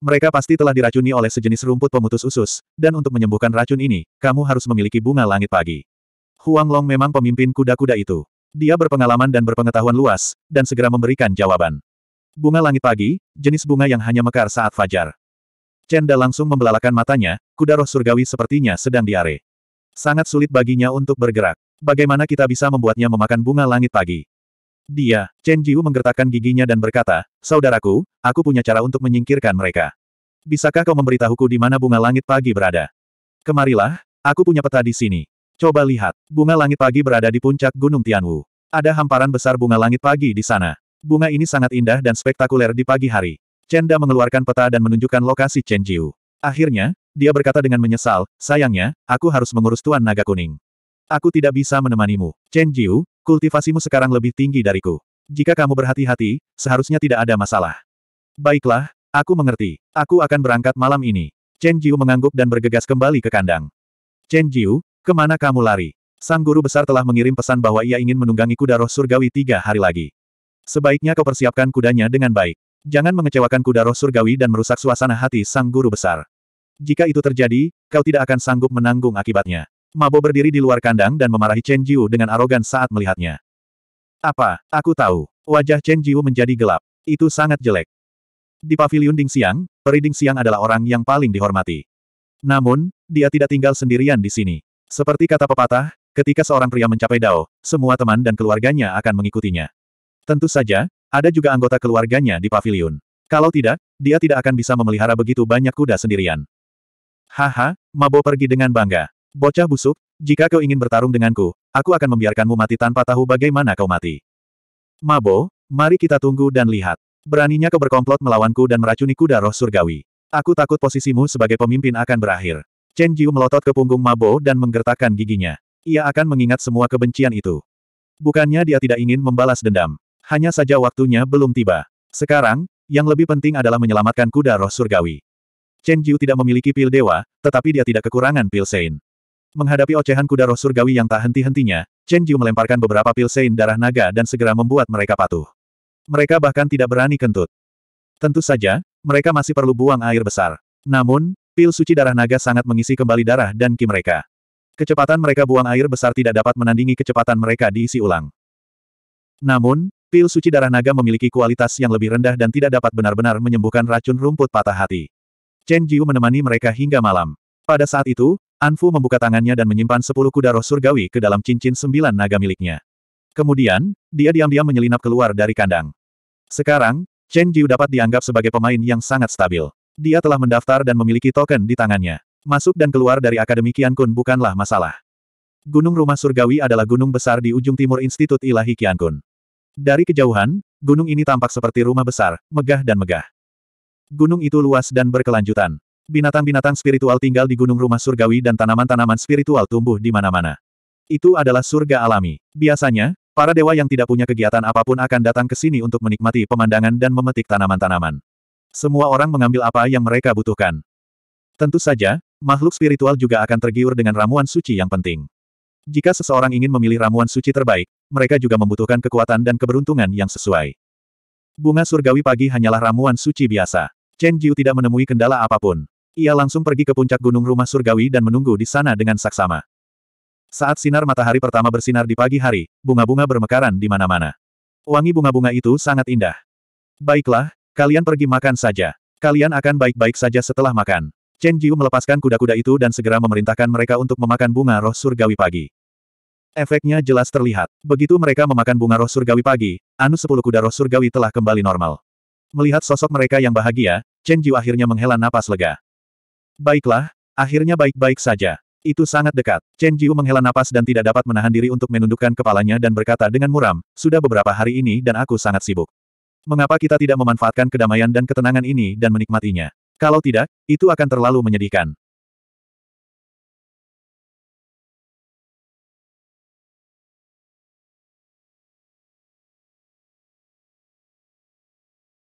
Mereka pasti telah diracuni oleh sejenis rumput pemutus usus, dan untuk menyembuhkan racun ini, kamu harus memiliki bunga langit pagi. Huang Long memang pemimpin kuda-kuda itu. Dia berpengalaman dan berpengetahuan luas, dan segera memberikan jawaban. Bunga langit pagi, jenis bunga yang hanya mekar saat fajar. Chen Da langsung membelalakan matanya, kuda roh surgawi sepertinya sedang diare. Sangat sulit baginya untuk bergerak. Bagaimana kita bisa membuatnya memakan bunga langit pagi? Dia, Chen Jiu menggertakkan giginya dan berkata, Saudaraku, aku punya cara untuk menyingkirkan mereka. Bisakah kau memberitahuku di mana bunga langit pagi berada? Kemarilah, aku punya peta di sini. Coba lihat, bunga langit pagi berada di puncak Gunung Tianwu. Ada hamparan besar bunga langit pagi di sana. Bunga ini sangat indah dan spektakuler di pagi hari. Chen Da mengeluarkan peta dan menunjukkan lokasi Chen Jiu. Akhirnya, dia berkata dengan menyesal, sayangnya, aku harus mengurus Tuan Naga Kuning. Aku tidak bisa menemanimu. Chen Jiu, kultivasimu sekarang lebih tinggi dariku. Jika kamu berhati-hati, seharusnya tidak ada masalah. Baiklah, aku mengerti. Aku akan berangkat malam ini. Chen Jiu mengangguk dan bergegas kembali ke kandang. Chen Jiu, kemana kamu lari? Sang guru besar telah mengirim pesan bahwa ia ingin menunggangi kuda roh surgawi tiga hari lagi. Sebaiknya kau persiapkan kudanya dengan baik. Jangan mengecewakan kuda roh surgawi dan merusak suasana hati sang guru besar. Jika itu terjadi, kau tidak akan sanggup menanggung akibatnya. Mabo berdiri di luar kandang dan memarahi Chen Jiu dengan arogan saat melihatnya. Apa, aku tahu. Wajah Chen Jiu menjadi gelap. Itu sangat jelek. Di pavilion Ding Siang, peri Ding Siang adalah orang yang paling dihormati. Namun, dia tidak tinggal sendirian di sini. Seperti kata pepatah, ketika seorang pria mencapai dao, semua teman dan keluarganya akan mengikutinya. Tentu saja, ada juga anggota keluarganya di pavilion. Kalau tidak, dia tidak akan bisa memelihara begitu banyak kuda sendirian. Haha, Mabo pergi dengan bangga. Bocah busuk, jika kau ingin bertarung denganku, aku akan membiarkanmu mati tanpa tahu bagaimana kau mati. Mabo, mari kita tunggu dan lihat. Beraninya kau berkomplot melawanku dan meracuni kuda roh surgawi. Aku takut posisimu sebagai pemimpin akan berakhir. Chen Jiu melotot ke punggung Mabo dan menggertakkan giginya. Ia akan mengingat semua kebencian itu. Bukannya dia tidak ingin membalas dendam. Hanya saja waktunya belum tiba. Sekarang, yang lebih penting adalah menyelamatkan kuda roh surgawi. Chen Jiu tidak memiliki pil dewa, tetapi dia tidak kekurangan pil Sein. Menghadapi ocehan kuda roh surgawi yang tak henti-hentinya, Chen Jiu melemparkan beberapa pil sein darah naga dan segera membuat mereka patuh. Mereka bahkan tidak berani kentut. Tentu saja, mereka masih perlu buang air besar. Namun, pil suci darah naga sangat mengisi kembali darah dan ki mereka. Kecepatan mereka buang air besar tidak dapat menandingi kecepatan mereka diisi ulang. Namun, pil suci darah naga memiliki kualitas yang lebih rendah dan tidak dapat benar-benar menyembuhkan racun rumput patah hati. Chen Jiu menemani mereka hingga malam. Pada saat itu, Anfu membuka tangannya dan menyimpan sepuluh kuda roh surgawi ke dalam cincin sembilan naga miliknya. Kemudian, dia diam-diam menyelinap keluar dari kandang. Sekarang, Chen Jiu dapat dianggap sebagai pemain yang sangat stabil. Dia telah mendaftar dan memiliki token di tangannya. Masuk dan keluar dari Akademi Kian Kun bukanlah masalah. Gunung Rumah Surgawi adalah gunung besar di ujung timur Institut Ilahi Kian Kun. Dari kejauhan, gunung ini tampak seperti rumah besar, megah dan megah. Gunung itu luas dan berkelanjutan. Binatang-binatang spiritual tinggal di gunung rumah surgawi dan tanaman-tanaman spiritual tumbuh di mana-mana. Itu adalah surga alami. Biasanya, para dewa yang tidak punya kegiatan apapun akan datang ke sini untuk menikmati pemandangan dan memetik tanaman-tanaman. Semua orang mengambil apa yang mereka butuhkan. Tentu saja, makhluk spiritual juga akan tergiur dengan ramuan suci yang penting. Jika seseorang ingin memilih ramuan suci terbaik, mereka juga membutuhkan kekuatan dan keberuntungan yang sesuai. Bunga surgawi pagi hanyalah ramuan suci biasa. Chen Jiu tidak menemui kendala apapun. Ia langsung pergi ke puncak gunung rumah surgawi dan menunggu di sana dengan saksama. Saat sinar matahari pertama bersinar di pagi hari, bunga-bunga bermekaran di mana-mana. Wangi bunga-bunga itu sangat indah. Baiklah, kalian pergi makan saja. Kalian akan baik-baik saja setelah makan. Chen Jiu melepaskan kuda-kuda itu dan segera memerintahkan mereka untuk memakan bunga roh surgawi pagi. Efeknya jelas terlihat. Begitu mereka memakan bunga roh surgawi pagi, anus sepuluh kuda roh surgawi telah kembali normal. Melihat sosok mereka yang bahagia, Chen Jiu akhirnya menghela napas lega. Baiklah, akhirnya baik-baik saja. Itu sangat dekat. Chen Jiu menghela napas dan tidak dapat menahan diri untuk menundukkan kepalanya dan berkata dengan muram, sudah beberapa hari ini dan aku sangat sibuk. Mengapa kita tidak memanfaatkan kedamaian dan ketenangan ini dan menikmatinya? Kalau tidak, itu akan terlalu menyedihkan.